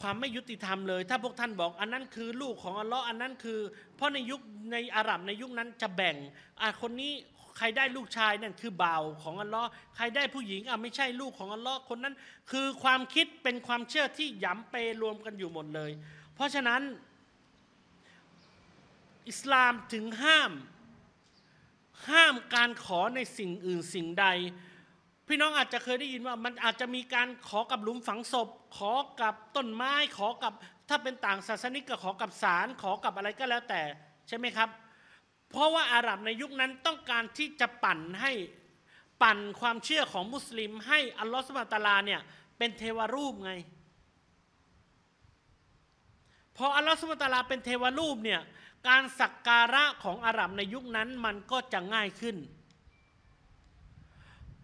ความไม่ยุติธรรมเลย ถ้าพวกท่านบอกอันนั้นคือลูกของอัลลอฮ์อันนั้นคือ เพราะในยุคในอาหรับในยุคนั้นจะแบ่งอ่ะคนนี้ใครได้ลูกชายนั่นคือบ่าวของอัลลอฮ์ใครได้ผู้หญิงอ่ะไม่ใช่ลูกของอัลลอฮ์คนนั้นคือความคิดเป็นความเชื่อที่ย้ำเปรวมกันอยู่หมดเลย เพราะฉะนั้นอิสลามถึงห้าม ห้ามการขอในสิ่งอื่นสิ่งใด พี่น้องอาจจะเคยได้ยินว่ามันอาจจะมีการขอกับหลุมฝังศพ ขอกับต้นไม้ขอกับถ้าเป็นต่างศาสนิกก็ขอกับศาลขอกับอะไรก็แล้วแต่ใช่ไหมครับเพราะว่าอาหรับในยุคนั้นต้องการที่จะปั่นให้ปั่นความเชื่อของมุสลิมให้อัลลอฮฺสุบตาลาเนี่ยเป็นเทวรูปไง พออัลลอฮฺสุบตาลาเป็นเทวรูปเนี่ยการสักการะของอาหรับในยุคนั้นมันก็จะง่ายขึ้น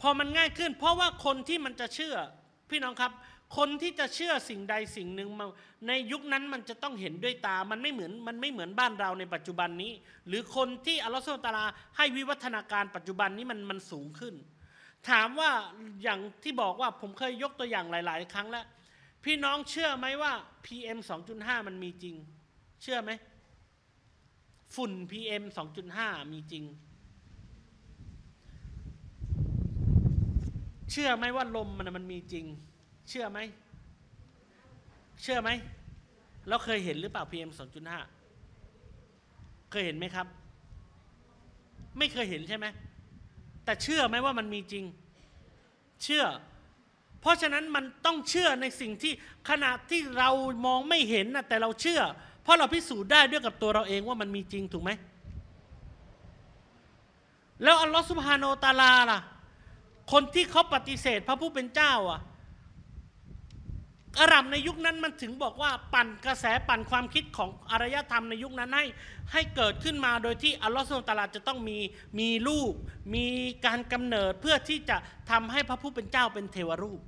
พอมันง่ายขึ้น เพราะว่าคนที่มันจะเชื่อ พี่น้องครับ คนที่จะเชื่อสิ่งใดสิ่งหนึ่งในยุคนั้นมันจะต้องเห็นด้วยตามันไม่เหมือน มันไม่เหมือนบ้านเราในปัจจุบันนี้ หรือคนที่อัลลอฮฺสุลตาราให้วิวัฒนาการปัจจุบันนี้มันมันสูงขึ้น ถามว่าอย่างที่บอกว่าผมเคยยกตัวอย่างหลาย ๆ ครั้งแล้วพี่น้องเชื่อไหมว่า PM 2.5 มันมีจริง เชื่อไหมฝุ่น PM 2.5มีจริง เชื่อไหมว่าลมมันมันมีจริง เชื่อไหม เชื่อไหม เราเคยเห็นหรือเปล่า PM 2.5เคยเห็นไหมครับ ไม่เคยเห็นใช่ไหม แต่เชื่อไหมว่ามันมีจริง เชื่อ เพราะฉะนั้นมันต้องเชื่อในสิ่งที่ขณะที่เรามองไม่เห็นนะแต่เราเชื่อเพราะเราพิสูจน์ได้ด้วยกับตัวเราเองว่ามันมีจริงถูกไหม แล้วอัลลอฮฺสุบฮานนตาลาล่ะ คนที่เขาปฏิเสธพระผู้เป็นเจ้าอ่ะอารัมในยุคนั้นมันถึงบอกว่าปั่นกระแสปั่นความคิดของอารยธรรมในยุคนั้นให้ให้เกิดขึ้นมาโดยที่อัลลอฮฺสุลตาราจะต้องมีมีลูก มีการกำเนิดเพื่อที่จะทำให้พระผู้เป็นเจ้าเป็นเทวรูป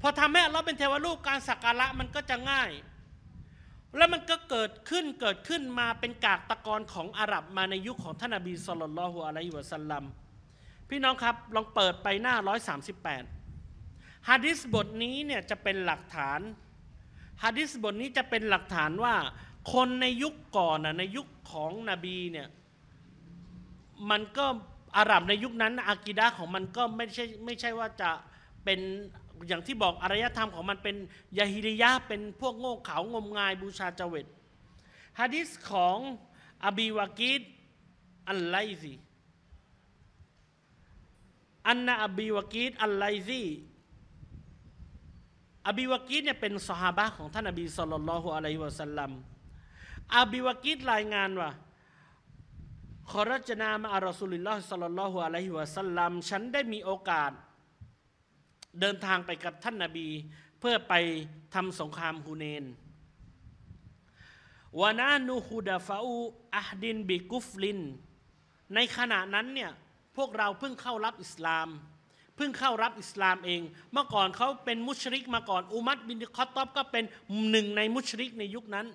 พอทำให้อัลลอฮ์เป็นเทวรูปการสักการะมันก็จะง่ายแล้วมันก็เกิดขึ้นเกิดขึ้นมาเป็นกากตะกอนของอาหรับมาในยุคของท่านอบีสลลลอฮุอะลัยฮิวะสัลลัม พี่น้องครับลองเปิดไปหน้า138ฮะดิษบทนี้เนี่ยจะเป็นหลักฐานฮะดิษบทนี้จะเป็นหลักฐานว่า คนในยุคก่อนนะในยุคของนบีเนี่ย มันก็อาหรับในยุคนั้นอากิดะของมันก็ไม่ใช่ไม่ใช่ว่าจะเป็นอย่างที่บอกอารยธรรมของมันเป็นยาฮิริยะเป็นพวกโง่เขางมงายบูชาจเวตฮะดิษของอบีวากิดอัลไลซีอันนะอบีวากิดอัลไลซีอบีวากิดเนี่ยเป็นสหายของท่านอบีสุลลัลฮุอะลัยฮิวะสัลลัมอบีวากิดรายงานว่าขอรัจนามาอัลรอสุลิลลอฮ์สัลลัลลอฮุอะลัยฮิวะสัลลัมฉันได้มีโอกาสเดินทางไปกับท่านนาบีเพื่อไปทำสงครามฮูเนนวานานูฮูดาฟาอูอัฮดินบิกุฟลิน ในขณะนั้นเนี่ยพวกเราเพิ่งเข้ารับอิสลามเพิ่งเข้ารับอิสลามเองเมื่อก่อนเขาเป็นมุชริกมาก่อน อุมัดบินคอตตอบก็เป็นหนึ่งในมุชริกในยุคนั้น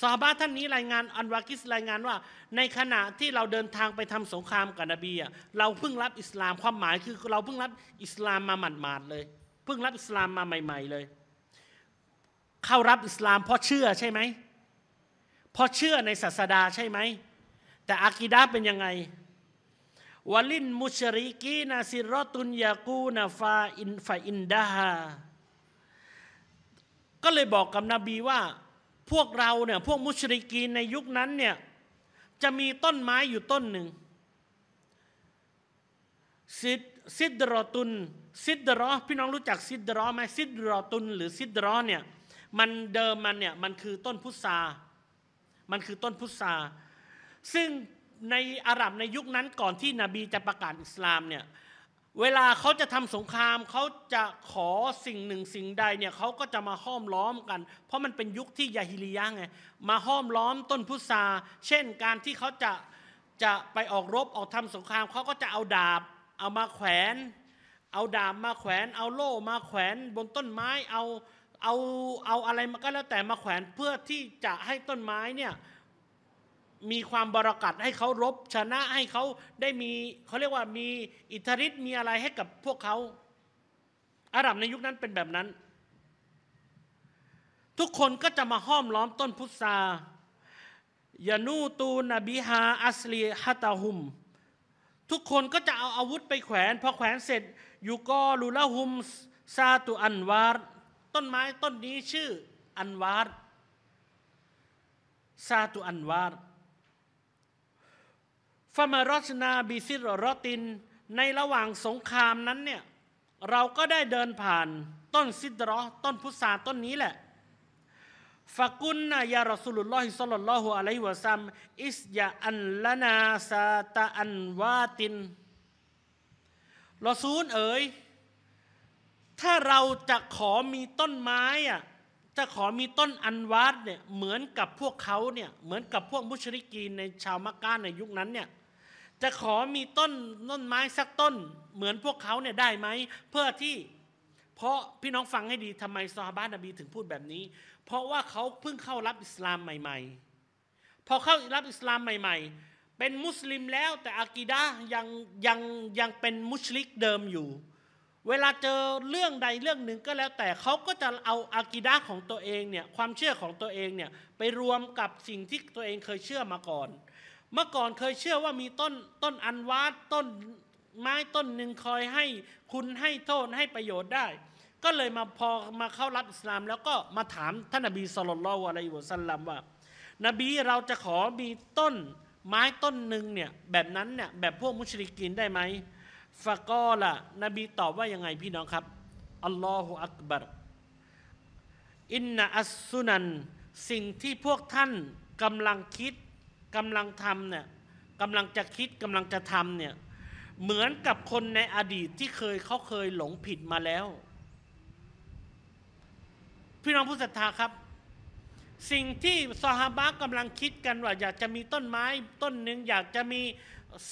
ซาบะท่านนี้รายงานอันวากิสรายงานว่า ในขณะที่เราเดินทางไปทำสงครามกับนบีเราเพิ่งรับอิสลามความหมาย คือ เราเพิ่งรับอิสลามมาหมาดๆเลยเพิ่งรับอิสลามมาใหม่ ๆเลย เข้ารับอิสลามเพราะเชื่อใช่ไหมเพราะเชื่อในศาสดาใช่ไหมแต่อากีดาเป็นยังไงวลินมุชริกีนาซิรอตุนยากูนาฟาอินฟาอินดาาก็เลยบอกกับนบีว่าพวกเราเนี่ยพวกมุชริกีนในยุคนั้นเนี่ยจะมีต้นไม้อยู่ต้นหนึ่งซิดซิดรอตุนซิดรอพี่น้องรู้จักซิดรอไหมซิดรอตุนหรือซิดรอเนี่ยมันเดิมมันเนี่ยมันคือต้นพุทรามันคือต้นพุทราซึ่งในอาหรับในยุคนั้นก่อนที่นบีจะประกาศอิสลามเนี่ยเวลาเขาจะทำสงครามเขาจะขอสิ่งหนึ่งสิ่งใดเนี่ยเขาก็จะมาห้อมล้อมกัน เพราะมันเป็นยุคที่ยาฮิลียะไงมาห้อมล้อมต้นพุทราเช่นการที่เขาจะจะไปออกรบออกทำสงครามเขาก็จะเอาดาบเอามาแขวน เอาดาบมาแขวน เอาโล่มาแขวนบนต้นไม้เอาเอาเอาอะไรมาก็แล้วแต่มาแขวนเพื่อที่จะให้ต้นไม้เนี่ยมีความบรากัดให้เขารบชนะให้เขาได้มีเขาเรียกว่ามีอิทธิฤทธิ์มีอะไรให้กับพวกเขาอาหรับในยุคนั้นเป็นแบบนั้น ทุกคนก็จะมาห้อมล้อมต้นพุทรายานูตูนบิฮาอัสลีฮัตาหุมทุกคนก็จะเอาอาวุธไปแขวนพอแขวนเสร็จยูกอลูละหุมซาตุอันวาร์ต้นไม้ต้นนี้ชื่อ อันวาร์ซาตุอันวาร์มารชนาบิซิรรตินในระหว่างสงครามนั้นเนี่ยเราก็ได้เดินผ่านต้นซิดรอต้นพุทราต้นนี้แหละฟะกุนนายารอสุลลอฮิสลลลอฮุอะลัยฮิวะซัมอิสยาอันละนาซาตาอันวาตินรอซูลเอ๋ยถ้าเราจะขอมีต้นไม้อะจะขอมีต้นอันวาดเนี่ยเหมือนกับพวกเขาเนี่ยเหมือนกับพวกมุชริกีนในชาวมักกะในยุคนั้นเนี่ยจะขอมีต้นต้นไม้สักต้นเหมือนพวกเขาเนี่ยได้ไหมเพื่อที่ เพราะพี่น้องฟังให้ดีทำไมซอฮาบะนบีถึงพูดแบบนี้ เพราะว่าเขาเพิ่งเข้ารับอิสลามใหม่ ๆ พอเข้ารับอิสลามใหม่ๆ เป็นมุสลิมแล้วแต่อากีดะยังยังยังเป็นมุชลิกเดิมอยู่ เวลาเจอเรื่องใดเรื่องหนึ่งก็แล้วแต่เขาก็จะเอาอากีดะของตัวเองเนี่ยความเชื่อของตัวเองเนี่ยไปรวมกับสิ่งที่ตัวเองเคยเชื่อมาก่อนเมื่อก่อนเคยเชื่อว่ามีต้นต้นอันวาดต้นไม้ต้นหนึ่งคอยให้คุณให้โทษให้ประโยชน์ได้ ก็เลยมาพอมาเข้ารับอิสลาม แล้วก็มาถามท่านนบีสุลต่านอะไรอยู่สันลัมว่า นบีเราจะขอมีต้น ไม้ต้นหนึ่งเนี่ยแบบนั้นเนี่ยแบบพวกมุชริกินได้ไหมฟะกอละนบีตอบว่ายังไงพี่น้องครับอัลลอฮฺอักบัรอินนัสซุนันสิ่งที่พวกท่านกำลังคิดกำลังทำเนี่ยกำลังจะคิดกำลังจะทำเนี่ยเหมือนกับคนในอดีตที่เคยเขาเคยหลงผิดมาแล้วพี่น้องผู้ศรัทธาครับ สิ่งที่ซอฮาบะกำลังคิดกันว่าอยากจะมีต้นไม้ต้นหนึ่งอยากจะมี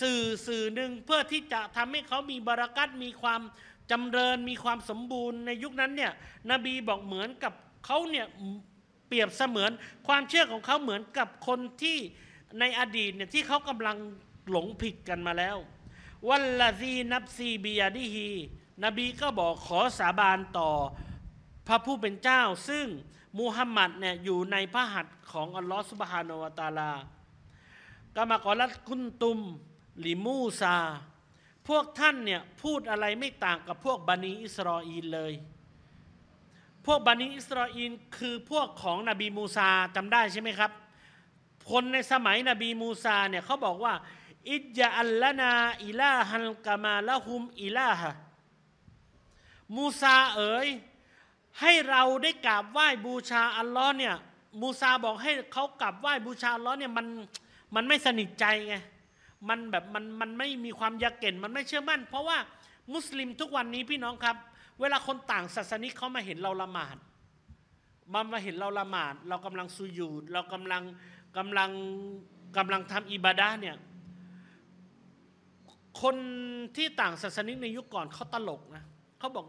สื่อสื่อหนึ่งเพื่อที่จะทำให้เขามีบรารักัตมีความจำเริญมีความสมบูรณ์ ในยุคนั้นเนี่ย นบีบอกเหมือนกับเขาเนี่ยเปรียบเสมือนความเชื่อของเขาเหมือนกับคนที่ในอดีตเนี่ยที่เขากำลังหลงผิดกันมาแล้ว วัลลาซีนับซีบียาดีฮีนบีก็บอกขอสาบานต่อ พระผู้เป็นเจ้า ซึ่งมูฮัมหมัดเนี่ยอยู่ในพระหัตถ์ของอัลลอฮฺสุบฮานวตาลากามากอรัตคุนตุม ลิมูซา พวกท่านเนี่ยพูดอะไรไม่ต่างกับพวกบันิอิสรออีนเลย พวกบันิอิสรออีนคือพวกของนบีมูซาจำได้ใช่ไหมครับคนในสมัยนบีมูซาเนี่ยเขาบอกว่าอิจอัลลนาอิลาฮันกามาละฮุมอิลาฮะมูซาเอ๋ยให้เราได้กราบไหว้บูชาอัลลอฮ์เนี่ยมูซาบอกให้เขากราบไหว้บูชาอัลลอฮ์เนี่ยมันมันไม่สนิทใจไงมันแบบมันมันไม่มีความยากเก่นมันไม่เชื่อมั่น เพราะว่า มุสลิมทุกวันนี้พี่น้องครับ เวลาคนต่างศาสนิกเขามาเห็นเราละหมาดมามาเห็นเราละหมาดเรากำลังสุยูดเรากำลังกำลังกำลังทำอิบาดะเนี่ยคนที่ต่างศาสนิกในยุคก่อนเขาตลกนะเขาบอก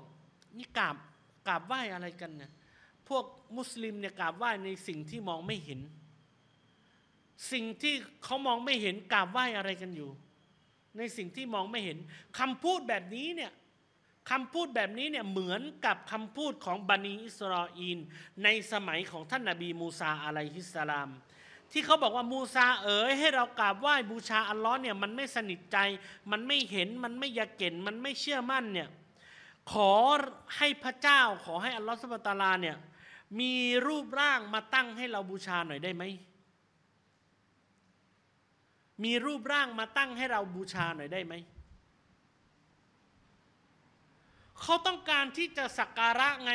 นี่กราบกราบไหว้อะไรกันเนี่ยพวกมุสลิมเนี่ยกราบไหว้ในสิ่งที่มองไม่เห็น สิ่งที่เขามองไม่เห็นกราบไหว้อะไรกันอยู่ ในสิ่งที่มองไม่เห็นคำพูดแบบนี้เนี่ยคำพูดแบบนี้เนี่ยเหมือนกับคำพูดของบันีอิสราอีนในสมัยของท่านนาบีมูซาอะลัยฮิสสลามที่เขาบอกว่ามูซาเอ๋ยให้เรากราบไหว้บูชาอัลลอฮ์เนี่ยมันไม่สนิทใจ มันไม่เห็นมันไม่ยาเก่นมันไม่เชื่อมั่นเนี่ยขอให้พระเจ้า ขอให้อัลลอฮ์สุบตาลาเนี่ยมีรูปร่างมาตั้งให้เราบูชาหน่อยได้ไหมมีรูปร่างมาตั้งให้เราบูชาหน่อยได้ไหมเขาต้องการที่จะสักการะไง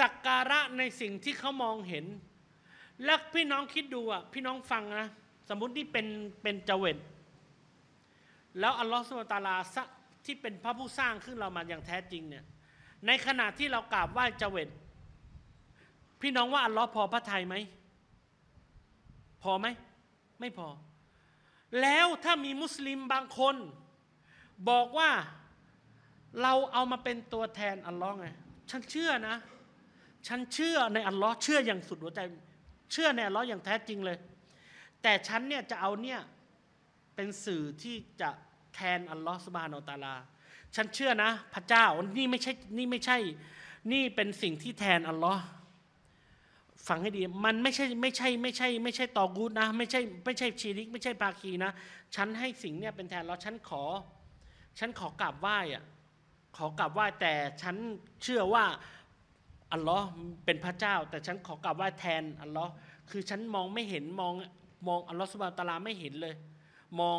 สักการะในสิ่งที่เขามองเห็นแล้วพี่น้องคิดดูอ่ะพี่น้องฟังนะ สมมุติที่เป็นเป็นจเวตแล้วอัลลอฮฺสุบตาลาที่เป็นพระผู้สร้างขึ้นเรามาอย่างแท้จริงเนี่ยในขณะที่เรากราบไหว้จเวตพี่น้องว่าอัลลอฮ์พอพระทัยไหมพอไหมไม่พอ แล้วถ้ามีมุสลิมบางคน บอกว่าเราเอามาเป็นตัวแทนอัลลอฮ์ไงฉันเชื่อนะ ฉันเชื่อในอัลลอฮ์เชื่ออย่างสุดหัวใจเชื่อในอัลลอฮ์อย่างแท้จริงเลย แต่ฉันเนี่ยจะเอาเนี่ยเป็นสื่อที่จะแทนอัลลอฮ์สุบฮานอตาลาฉันเชื่อนะ พระเจ้านี่ไม่ใช่นี่ไม่ใช่ นี่เป็นสิ่งที่แทนอัลลอฮ์ฟังให้ดีมันไม่ใช่ไม่ใช่ไม่ใช่ ไม่ใช่ตอกูดนะไม่ใช่ไม่ใช่ชีริกไม่ใช่ปาคีนะ ฉันให้สิ่งเนี่ยเป็นแทนเราฉันขอ ฉันขอกราบไหว้อะขอกราบไหว้แต่ฉันเชื่อว่าอัลลอฮ์เป็นพระเจ้า แต่ฉันขอกลับว่าแทนอัลลอฮ์คือฉันมองไม่เห็นมองมองอัลลอฮ์สุบานตาลาไม่เห็นเลย มอง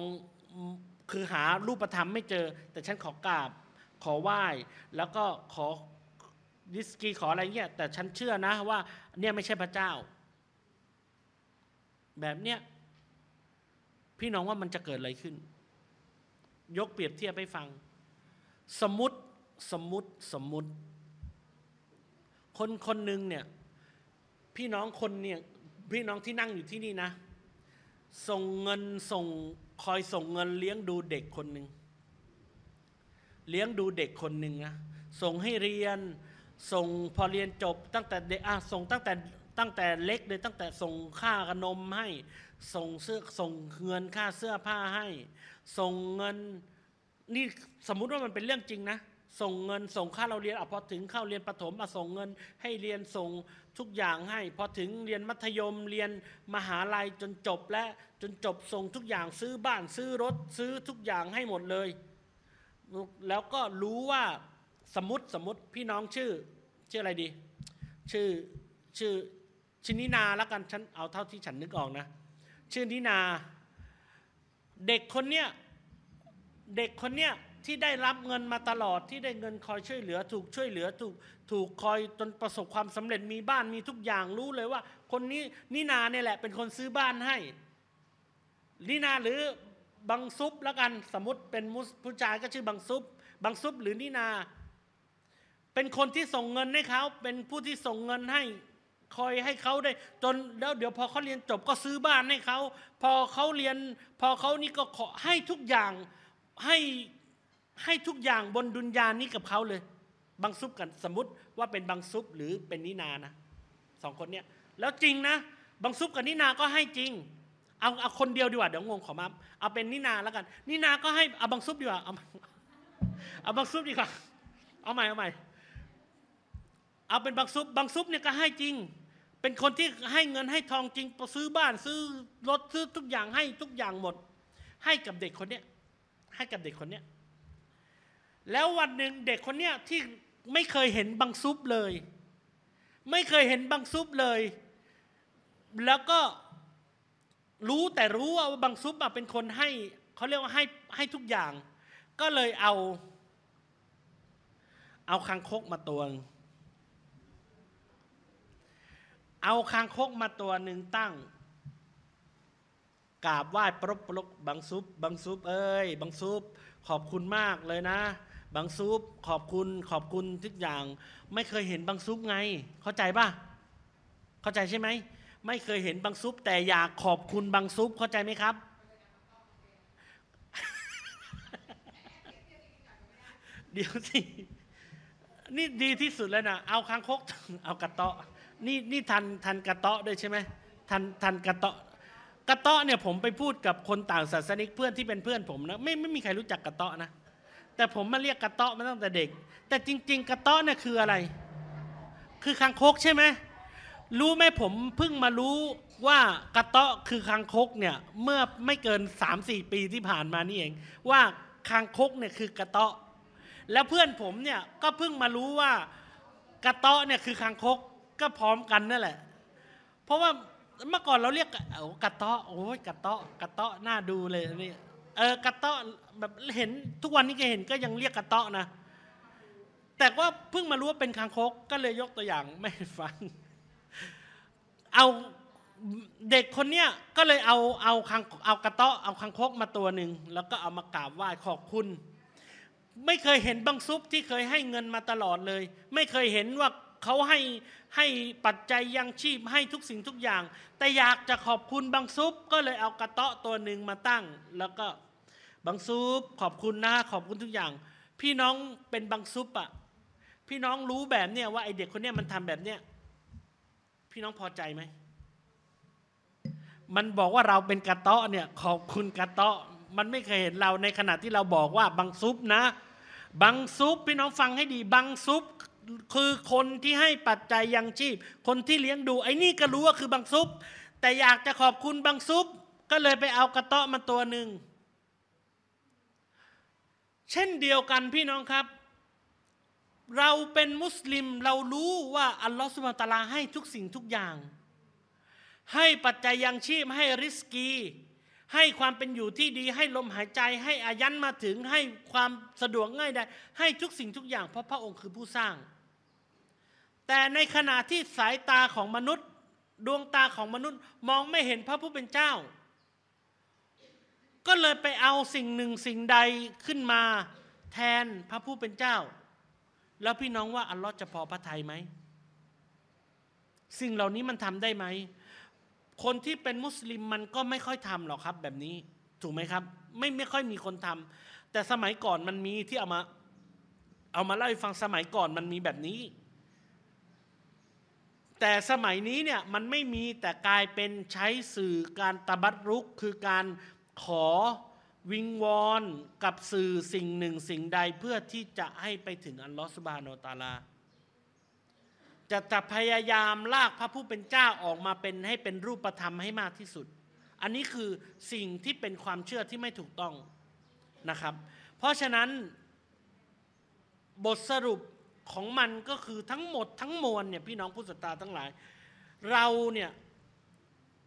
คือหารูปธรรมไม่เจอ แต่ฉันขอกราบขอไหว้แล้วก็ขอดิสกีขออะไรเงี้ยแต่ฉันเชื่อนะว่าเนี่ยไม่ใช่พระเจ้า แบบเนี้ยพี่น้องว่ามันจะเกิดอะไรขึ้น ยกเปรียบเทียบให้ฟัง สมมติสมมติสมมติคนคนหนึ่งเนี่ยพี่น้องคนเนี่ยพี่น้องที่นั่งอยู่ที่นี่นะ ส่งเงินส่งคอยส่งเงินเลี้ยงดูเด็กคนหนึ่งเลี้ยงดูเด็กคนหนึ่งนะส่งให้เรียนส่งพอเรียนจบตั้งแต่เด็กอ่ะส่งตั้งแต่ตั้งแต่เล็กเลยตั้งแต่ส่งค่าขนมให้ส่งเสื้อส่งเงินค่าเสื้อผ้าให้ ส่งเงินนี่สมมุติว่ามันเป็นเรื่องจริงนะส่งเงินส่งค่าเราเรียนอพอถึงเข้าเรียนประถมมาส่งเงินให้เรียนส่งทุกอย่างให้พอถึงเรียนมัธยมเรียนมหาลัยจนจบและจนจบส่งทุกอย่างซื้อบ้านซื้อรถซื้อทุกอย่างให้หมดเลย แล้วก็รู้ว่าสมมติสมมติพี่น้องชื่อชื่ออะไรดี ชื่อชื่อชินินาแล้วกันฉันเอาเท่าที่ฉันนึกออกนะชื่อนินา เด็กคนเนี้ยเด็กคนเนี้ยที่ได้รับเงินมาตลอด ที่ได้เงินคอยช่วยเหลือถูกช่วยเหลือถูกถูกคอยจนประสบความสำเร็จมีบ้านมีทุกอย่างรู้เลยว่า คนนี้นินาเนี่ยแหละ เป็นคนซื้อบ้านให้นินาหรือบังซุปแล้วกันสมมติเป็นมุส ผู้ชายก็ชื่อบังซุปบังซุปหรือนินาเป็นคนที่ส่งเงินให้เขาเป็นผู้ที่ส่งเงินให้คอยให้เขาได้จนแล้ว เดี๋ยวพอเขาเรียนจบก็ซื้อบ้านให้เขาพอเขาเรียน พอเขานี่ก็ขอให้ทุกอย่างให้ให้ทุกอย่างบนดุนยานี้กับเขาเลย บางซุปกันสมมติว่าเป็นบางซุปหรือเป็นนินานะสองคนเนี้ย แล้วจริงนะบางซุปกับนินาก็ให้จริง เอาเอาคนเดียวดีกว่า เดี๋ยวงงขอมาเอาเป็นนินาแล้วกันนินาก็ให้เอาบางซุปดีกว่าเอาเอาบางซุปดีกว่าเอาใหม่เอาใหม่ เอาเป็นบางซุปบางซุปเนี่ยก็ให้จริง เป็นคนที่ให้เงินให้ทองจริงซื้อบ้านซื้อรถซื้อทุกอย่างให้ทุกอย่างหมด ให้กับเด็กคนเนี้ยให้กับเด็กคนเนี้ยแล้ววันหนึ่งเด็กคนเนี้ยที่ไม่เคยเห็นบังซุปเลย ไม่เคยเห็นบังซุปเลย แล้วก็รู้แต่รู้ว่าบังซุปเป็นคนให้เขาเรียกว่าให้ให้ทุกอย่าง ก็เลยเอา เอาคางคกมาตัวนึงเอาคางคกมาตัวหนึ่งตั้งกราบไหว้ปรบปรบบังซุปบังซุปเอ้ยบังซุปขอบคุณมากเลยนะบางซุปขอบคุณขอบคุณทุกอย่าง ไม่เคยเห็นบางซุปไง เข้าใจป่ะเข้าใจใช่ไหมไม่เคยเห็นบางซุป แต่อยากขอบคุณบางซุป เข้าใจไหมครับ เดี๋ยวสินี่ดีที่สุดแล้วนะเอาคางคก เอากระเตาะนี่นี่ทันทันกระเตาะด้วยใช่ไหมทันทันกระเตาะกระเตาะเนี่ย ผมไปพูดกับคนต่างศาสนิกเพื่อนที่เป็นเพื่อน ผมนะไม่ไม่มีใครรู้จักกระเตาะนะแต่ผมมาเรียกกระเตาะมาตั้งแต่เด็ก แต่จริง ๆ กระเตาะเนี่ยคืออะไร คือคางคกใช่ไหม รู้ไหมผมเพิ่งมารู้ว่ากระเตาะคือคางคกเนี่ย เมื่อไม่เกิน3-4ปีที่ผ่านมานี่เอง ว่าคางคกเนี่ยคือกระเตาะแล้วเพื่อนผมเนี่ยก็เพิ่งมารู้ว่า กระเตาะเนี่ยคือคางคกก็พร้อมกันนั่นแหละ เพราะว่าเมื่อก่อนเราเรียกกระเตาะโอ้ยกระเตาะกระเตาะน่าดูเลยนี่เออกระเตาะแบบเห็นทุกวันนี้ก็เห็นก็ยังเรียกกระเตาะนะ แต่ว่าเพิ่งมารู้ว่าเป็นคางคก ก็เลยยกตัวอย่างไม่ฟัง เอาเด็กคนเนี้ยก็เลยเอาเอาคางเอากระเตาะเอาคางคกมาตัวหนึ่งแล้วก็เอามากราบไหว้ขอบคุณ ไม่เคยเห็นบังซุปที่เคยให้เงินมาตลอดเลย ไม่เคยเห็นว่าเขาให้ให้ปัจจัยยังชีพให้ทุกสิ่งทุกอย่าง แต่อยากจะขอบคุณบังซุปก็เลยเอากระเตาะตัวหนึ่งมาตั้งแล้วก็บางซุปขอบคุณนะขอบคุณทุกอย่าง พี่น้องเป็นบางซุปอะพี่น้องรู้แบบเนี้ยว่าไอเด็กคนเนี้ยมันทำแบบเนี้ยพี่น้องพอใจไหมมันบอกว่าเราเป็นกระตาะเนี่ย ขอบคุณกระตาะมันไม่เคยเห็นเราในขณะที่เราบอกว่าบางซุปนะบางซุปพี่น้องฟังให้ดีบางซุปคือคนที่ให้ปัจจัยยังชีพคนที่เลี้ยงดูไอ้นี่ก็รู้ว่าคือบางซุปแต่อยากจะขอบคุณบางซุปก็เลยไปเอากระตาะมาตัวหนึ่งเช่นเดียวกันพี่น้องครับ เราเป็นมุสลิมเรารู้ว่าอัลลอฮฺสุบตาลาให้ทุกสิ่งทุกอย่าง ให้ปัจจัยยังชีพให้ริสกีให้ความเป็นอยู่ที่ดีให้ลมหายใจ ให้อายันมาถึงให้ความสะดวกง่ายได้ให้ทุกสิ่งทุกอย่างเพราะพระองค์คือผู้สร้าง แต่ในขณะที่สายตาของมนุษย์ ดวงตาของมนุษย์ มองไม่เห็นพระผู้เป็นเจ้าก็เลยไปเอาสิ่งหนึ่งสิ่งใดขึ้นมาแทนพระผู้เป็นเจ้า แล้วพี่น้องว่าอัลลอฮ์จะพอพระทัยไหมสิ่งเหล่านี้มันทำได้ไหมคนที่เป็นมุสลิมมันก็ไม่ค่อยทำหรอกครับ แบบนี้ถูกไหมครับ ไม่ไม่ค่อยมีคนทำ แต่สมัยก่อนมันมีที่เอามา เอามาเล่าให้ฟังสมัยก่อนมันมีแบบนี้ แต่สมัยนี้เนี่ยมันไม่มีแต่กลายเป็นใช้สื่อการตะบัดรุกคือการขอวิงวอนกับสื่อสิ่งหนึ่งสิ่งใดเพื่อที่จะให้ไปถึงอัลลอฮฺสุบานตาลาจะจะพยายามลากพระผู้เป็นเจ้าออกมาเป็นให้เป็นรูปธรรมให้มากที่สุด อันนี้คือสิ่งที่เป็นความเชื่อที่ไม่ถูกต้องนะครับ เพราะฉะนั้น บทสรุปของมันก็คือทั้งหมดทั้งมวลเนี่ยพี่น้องผู้ศรัทธาทั้งหลาย เราเนี่ย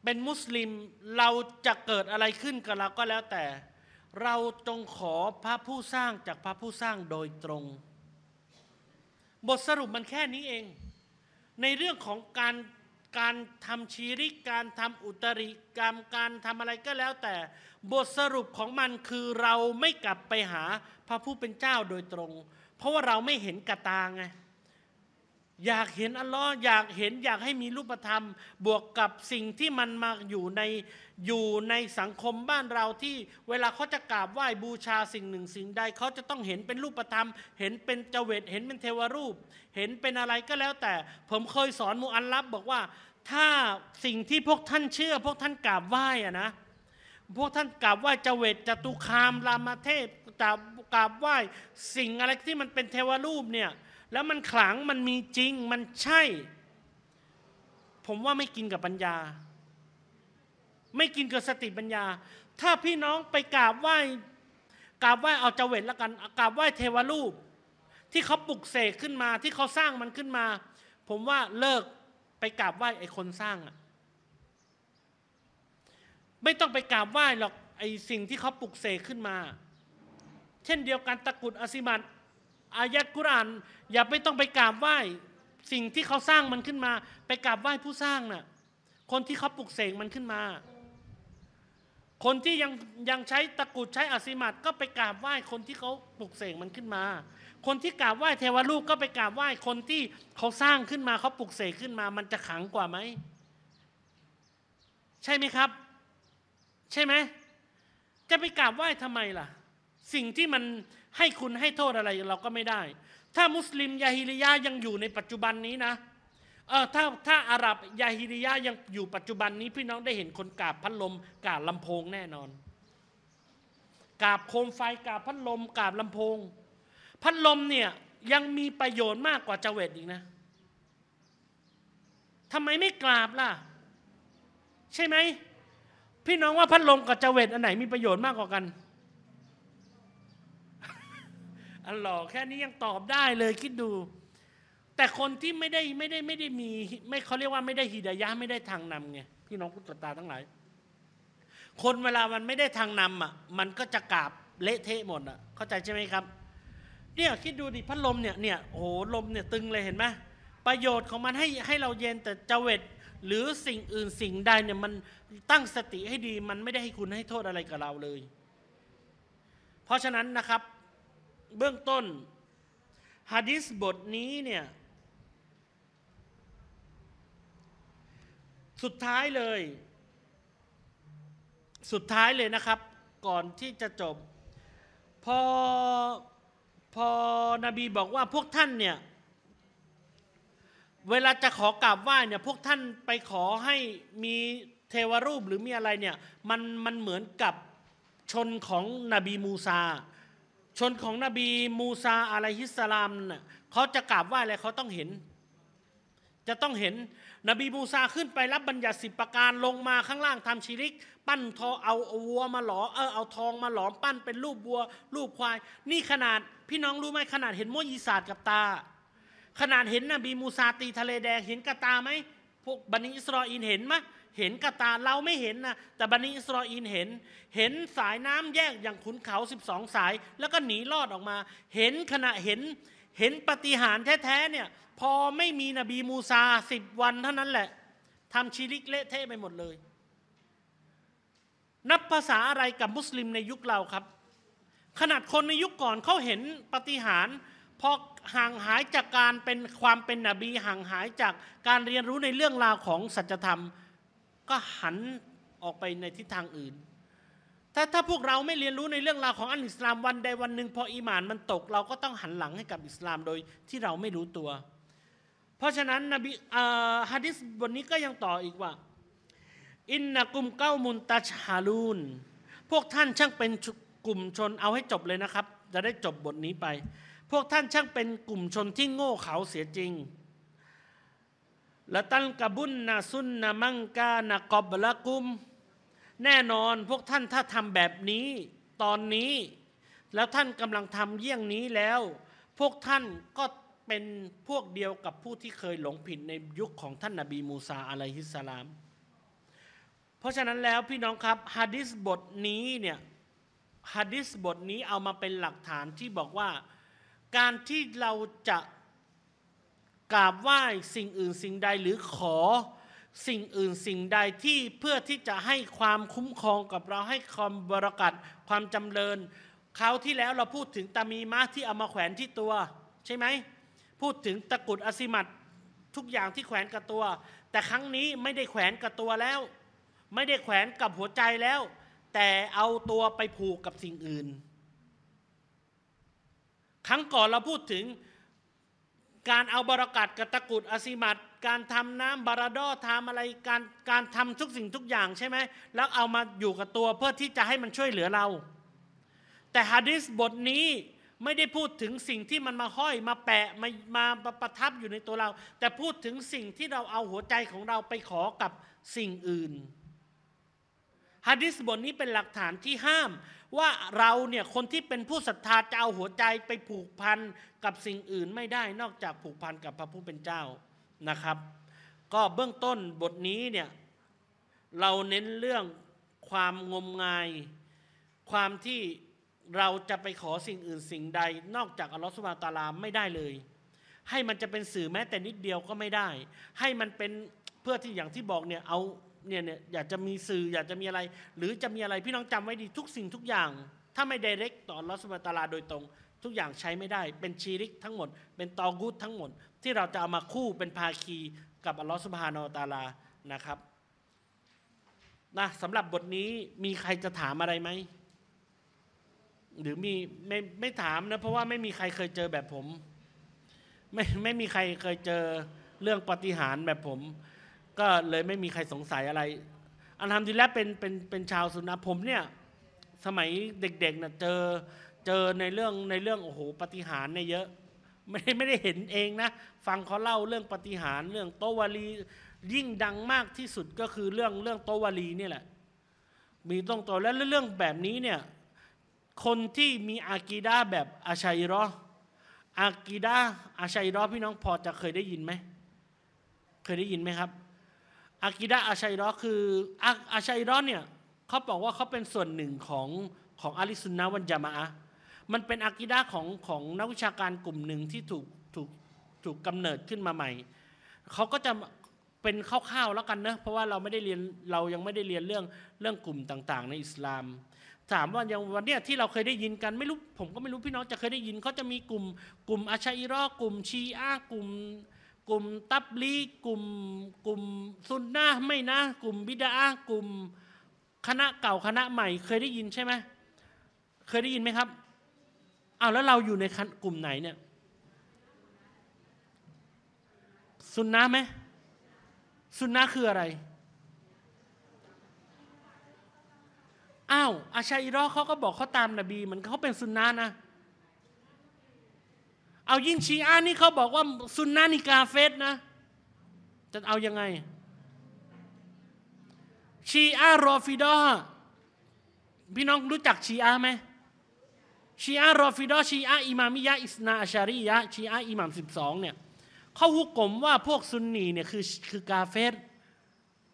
เป็นมุสลิมเราจะเกิดอะไรขึ้นกับเราก็แล้วแต่ เราจงขอพระผู้สร้างจากพระผู้สร้างโดยตรง บทสรุปมันแค่นี้เอง ในเรื่องของการการทำชีริกการทำอุตริกรรมการทำอะไรก็แล้วแต่ บทสรุปของมันคือเราไม่กลับไปหาพระผู้เป็นเจ้าโดยตรง เพราะว่าเราไม่เห็นกระตาไงอยากเห็นอัลลอฮ์อยากเห็นอยากให้มีรูปธรรม บวกกับสิ่งที่มันมาอยู่ในอยู่ในสังคมบ้านเราที่ เวลาเขาจะกราบไหว้บูชาสิ่งหนึ่ง สิ่งใดเขาจะต้องเห็นเป็นรูปธรรม เห็นเป็นเจเวตเห็นเป็นเทวรูป เห็นเป็นอะไรก็แล้วแต่ ผมเคยสอนมูอันลับบอกว่าถ้าสิ่งที่พวกท่านเชื่อ พวกท่านกราบไหว้อะนะพวกท่านกราบไหว้เจเวตจตุคามรามเทพกราบกราบไหว้ สิ่งอะไรที่มันเป็นเทวรูปเนี่ยแล้วมันขลังมันมีจริงมันใช่ ผมว่าไม่กินกับปัญญา ไม่กินกับสติปัญญา ถ้าพี่น้องไปกราบไหว้กราบไหว้เอาเจเวตละกันกราบไหว้เทวรูป ที่เขาปลุกเสกขึ้นมาที่เขาสร้างมันขึ้นมา ผมว่าเลิกไปกราบไหว้ไอ้คนสร้างอะไม่ต้องไปกราบไหว้หรอกไอ้สิ่งที่เขาปลุกเสกขึ้นมา เช่นเดียวกันตะกุดอสิมันอายะกุรานอย่าไปต้องไปกราบไหว้ สิ่งที่เขาสร้างมันขึ้นมา ไปกราบไหว้ผู้สร้างนะ่ะคนที่เขาปลุกเสกมันขึ้นมา คนที่ยังยังใช้ตะกุดใช้อซิมัดก็ไปกราบไหว้คนที่เขาปลุกเสกมันขึ้นมา คนที่กราบไหว้เทวรูปก็ไปกราบไหว้คนที่เขาสร้างขึ้นมาเขาปลุกเสกขึ้นมา มันจะขังกว่าไหมใช่ไหมครับ ใช่ไหมจะไปกราบไหว้ทำไมล่ะ สิ่งที่มันให้คุณให้โทษอะไรเราก็ไม่ได้ ถ้ามุสลิมยาฮิริยายังอยู่ในปัจจุบันนี้นะ เออถ้าถ้าอาหรับยาฮิริยายังอยู่ปัจจุบันนี้ พี่น้องได้เห็นคนกาบพัดลมกาบลำโพงแน่นอนกาบโคมไฟกาบพัดลมกาบลำโพงพัดลมเนี่ยยังมีประโยชน์มากกว่าจเวตอีกนะทำไมไม่กราบล่ะ ใช่ไหมพี่น้องว่าพัดลมกับจเวตอันไหนมีประโยชน์มากกว่ากันอัล่อแค่นี้ยังตอบได้เลยคิดดู แต่คนที่ไม่ได้ไม่ได้ไม่ได้มีไม่เขาเรียกว่าไม่ได้ฮีดายะไม่ได้ทางนำไงพี่น้องกุศลตทธาทั้งหลาย คนเวลามันไม่ได้ทางนำอ่ะมันก็จะกราบเละเทะหมดอ่ะ เข้าใจใช่ไหมครับ เนี่ยคิดดูดิพัดลมเนี่ยเนี่ยโอ้โหลมเนี่ยตึงเลยเห็นไหมประโยชน์ของมันให้ให้เราเย็นแต่เจเวตหรือสิ่งอื่นสิ่งใดเนี่ยมันตั้งสติให้ดีมันไม่ได้ให้คุณให้โทษอะไรกับเราเลย เพราะฉะนั้นนะครับเบื้องต้นฮะดิษบทนี้เนี่ยสุดท้ายเลย สุดท้ายเลยนะครับ ก่อนที่จะจบ พอพอนบีบอกว่าพวกท่านเนี่ยเวลาจะขอกราบไหว้เนี่ยพวกท่านไปขอให้มีเทวรูปหรือมีอะไรเนี่ยมันมันเหมือนกับชนของนบีมูซาชนของนบีมูซาอะลัยฮิสสลามน่ะเขาจะกราบไหว้อะไรเขาต้องเห็น จะต้องเห็นนบีมูซาขึ้นไปรับบัญญัติสิบประการลงมาข้างล่างทำชีริก ปั้นทอเอาวัว มาหลอเออเอาทองมาหลอมปั้นเป็นรูปวัว รูปควาย นี่ขนาดพี่น้องรู้ไหมขนาดเห็นมอยีศาสตร์กับตา ขนาดเห็นนบีมูซาตีทะเลแดงเห็นกับตาไหมพวกบันิอิสรออินเห็นไหมเห็นกระตาเราไม่เห็นนะแต่บันิอิสราอินเห็นเห็นสายน้ำแยกอย่างขุนเขา12 สาย แล้วก็หนีรอดออกมา เห็นขณะเห็นเห็นปฏิหารแท้ๆเนี่ยพอไม่มีนบีมูซาสิบวันเท่านั้นแหละทำชีริกเละเทะไปหมดเลย นับภาษาอะไรกับมุสลิมในยุคเราครับ ขนาดคนในยุคก่อนเขาเห็นปฏิหารพอห่างหายจากการเป็นความเป็นนบีห่างหายจากการเรียนรู้ในเรื่องราวของสัจธรรมก็หันออกไปในทิศทางอื่นถ้าถ้าพวกเราไม่เรียนรู้ในเรื่องราวของอันอิสลามวันใดวันหนึ่งพออิมานมันตกเราก็ต้องหันหลังให้กับอิสลามโดยที่เราไม่รู้ตัว เพราะฉะนั้นนบีฮะดิษบทนี้ก็ยังต่ออีกว่าอินนะกุมเก้ามุนตาชาลูน พวกท่านช่างเป็นกลุ่มชนเอาให้จบเลยนะครับ จะได้จบบทนี้ไป พวกท่านช่างเป็นกลุ่มชนที่โง่เขลาเสียจริงละตังกบุญนาซุนนามังกานะกอบละกุม แน่นอนพวกท่านถ้าทำแบบนี้ตอนนี้ แล้วท่านกำลังทำเยี่ยงนี้แล้ว พวกท่านก็เป็นพวกเดียวกับผู้ที่เคยหลงผิดในยุคของท่านนาบีมูซาอะลัยฮิสสลาม เพราะฉะนั้นแล้วพี่น้องครับฮะดิษบทนี้เนี่ยฮะดิษบทนี้เอามาเป็นหลักฐานที่บอกว่าการที่เราจะกราบไหว้สิ่งอื่นสิ่งใดหรือขอ สิ่งอื่นสิ่งใดที่เพื่อที่จะให้ความคุ้มครองกับเราให้ความบรกัดความจำเริญคราวที่แล้วเราพูดถึงตามีมาที่เอามาแขวนที่ตัว ใช่ไหมพูดถึงตะกุดอสิมัตทุกอย่างที่แขวนกับตัว แต่ครั้งนี้ไม่ได้แขวนกับตัวแล้ว ไม่ได้แขวนกับหัวใจแล้ว แต่เอาตัวไปผูกกับสิ่งอื่น ครั้งก่อนเราพูดถึงการเอาบรากัดกตะกุดอสิมัดการทำน้ำบาราดอทำอะไรการการทำทุกสิ่งทุกอย่างใช่ไหมแล้วเอามาอยู่กับตัวเพื่อที่จะให้มันช่วยเหลือเรา แต่ฮะดิษบทนี้ไม่ได้พูดถึงสิ่งที่มันมาห้อยมาแปะมามาประทับอยู่ในตัวเรา แต่พูดถึงสิ่งที่เราเอาหัวใจของเราไปขอกับสิ่งอื่นฮะดิษบทนี้เป็นหลักฐานที่ห้ามว่าเราเนี่ยคนที่เป็นผู้ศรัทธาจะเอาหัวใจไปผูกพันกับสิ่งอื่นไม่ได้ นอกจากผูกพันกับพระผู้เป็นเจ้านะครับ ก็เบื้องต้นบทนี้เนี่ยเราเน้นเรื่องความงมงาย ความที่เราจะไปขอสิ่งอื่นสิ่งใด นอกจากอัลลอฮฺสุบานตาลามไม่ได้เลย ให้มันจะเป็นสื่อแม้แต่นิดเดียวก็ไม่ได้ ให้มันเป็นเพื่อที่อย่างที่บอกเนี่ยเอาเนี่ยเนี่ยอยากจะมีสื่ออยากจะมีอะไร หรือจะมีอะไรพี่น้องจำไว้ดีทุกสิ่งทุกอย่าง ถ้าไม่เดเรกต่อลอสมาตาลาโดยตรง ทุกอย่างใช้ไม่ได้ เป็นชีริกทั้งหมด เป็นตอกุดทั้งหมดที่เราจะเอามาคู่เป็นภาคีกับอัลลอฮฺสุบฮานอตาลานะครับนะสำหรับบทนี้มีใครจะถามอะไรไหมหรือมีไม่ไม่ถามนะเพราะว่าไม่มีใครเคยเจอแบบผมไม่ไม่มีใครเคยเจอเรื่องปฏิหารแบบผมก็เลยไม่มีใครสงสัยอะไร อันทำดีแล้วเป็นเป็นเป็นชาวสุนาผมเนี่ยสมัยเด็กๆนะเจอเจอในเรื่องในเรื่องโอ้โหปฏิหารเนี่ยเยอะไม่ไม่ได้เห็นเองนะฟังเขาเล่าเรื่องปฏิหารเรื่องโตวารียิ่งดังมากที่สุดก็คือเรื่องเรื่องโตวารีนี่แหละ มีต้องตัวแล้วเรื่องแบบนี้เนี่ยคนที่มีอากีดาแบบอาชัยรออากีดาอาชัยรอพี่น้องพอจะเคยได้ยินไหมเคยได้ยินไหมครับอากิดะอาชัยรอคืออาชัยรอเนี่ยเขาบอกว่าเขาเป็นส่วนหนึ่งของของอาลิสุนนะวันจามะมันเป็นอากิดะของของนักวิชาการกลุ่มหนึ่งที่ถูกถูกถูกกำเนิดขึ้นมาใหม่เขาก็จะเป็นคร่าวๆแล้วกันเนะเพราะว่าเราไม่ได้เรียนเรายังไม่ได้เรียนเรื่องเรื่องกลุ่มต่างๆ ในอิสลาม ถามว่าอย่างวันเนี้ยที่เราเคยได้ยินกันไม่รู้ผมก็ไม่รู้พี่น้องจะเคยได้ยินเขาจะมีกลุ่มกลุ่มอาชัยรอกลุ่มชีอากลุ่มกลุ่มตับลีกลุ่มกลุ่มซุนนะไม่นะกลุ่ม บิดากลุ่มคณะเก่าคณะใหม่เคยได้ยินใช่ไหมเคยได้ยินไหมครับ เอาแล้วเราอยู่ในกลุ่มไหนเนี่ยซุนนะไหมซุนนะคืออะไรอ้าวอาชัยรอเขาก็บอกเขาตามนบีมันเขาเป็นซุนนะนะเอายิ่งชีอะนี่เขาบอกว่าซุนนะนิกาเฟสนะจะเอายังไงชีอะรอฟิดอพี่น้องรู้จักชีอะไหมชีอะรอฟิดอชีอะอิมามิยะอิสนาอชาริยะชีอะอิหมามสิบสองเนี่ยเขาหุกกลมว่าพวกซุนนีเนี่ยคือคือกาเฟส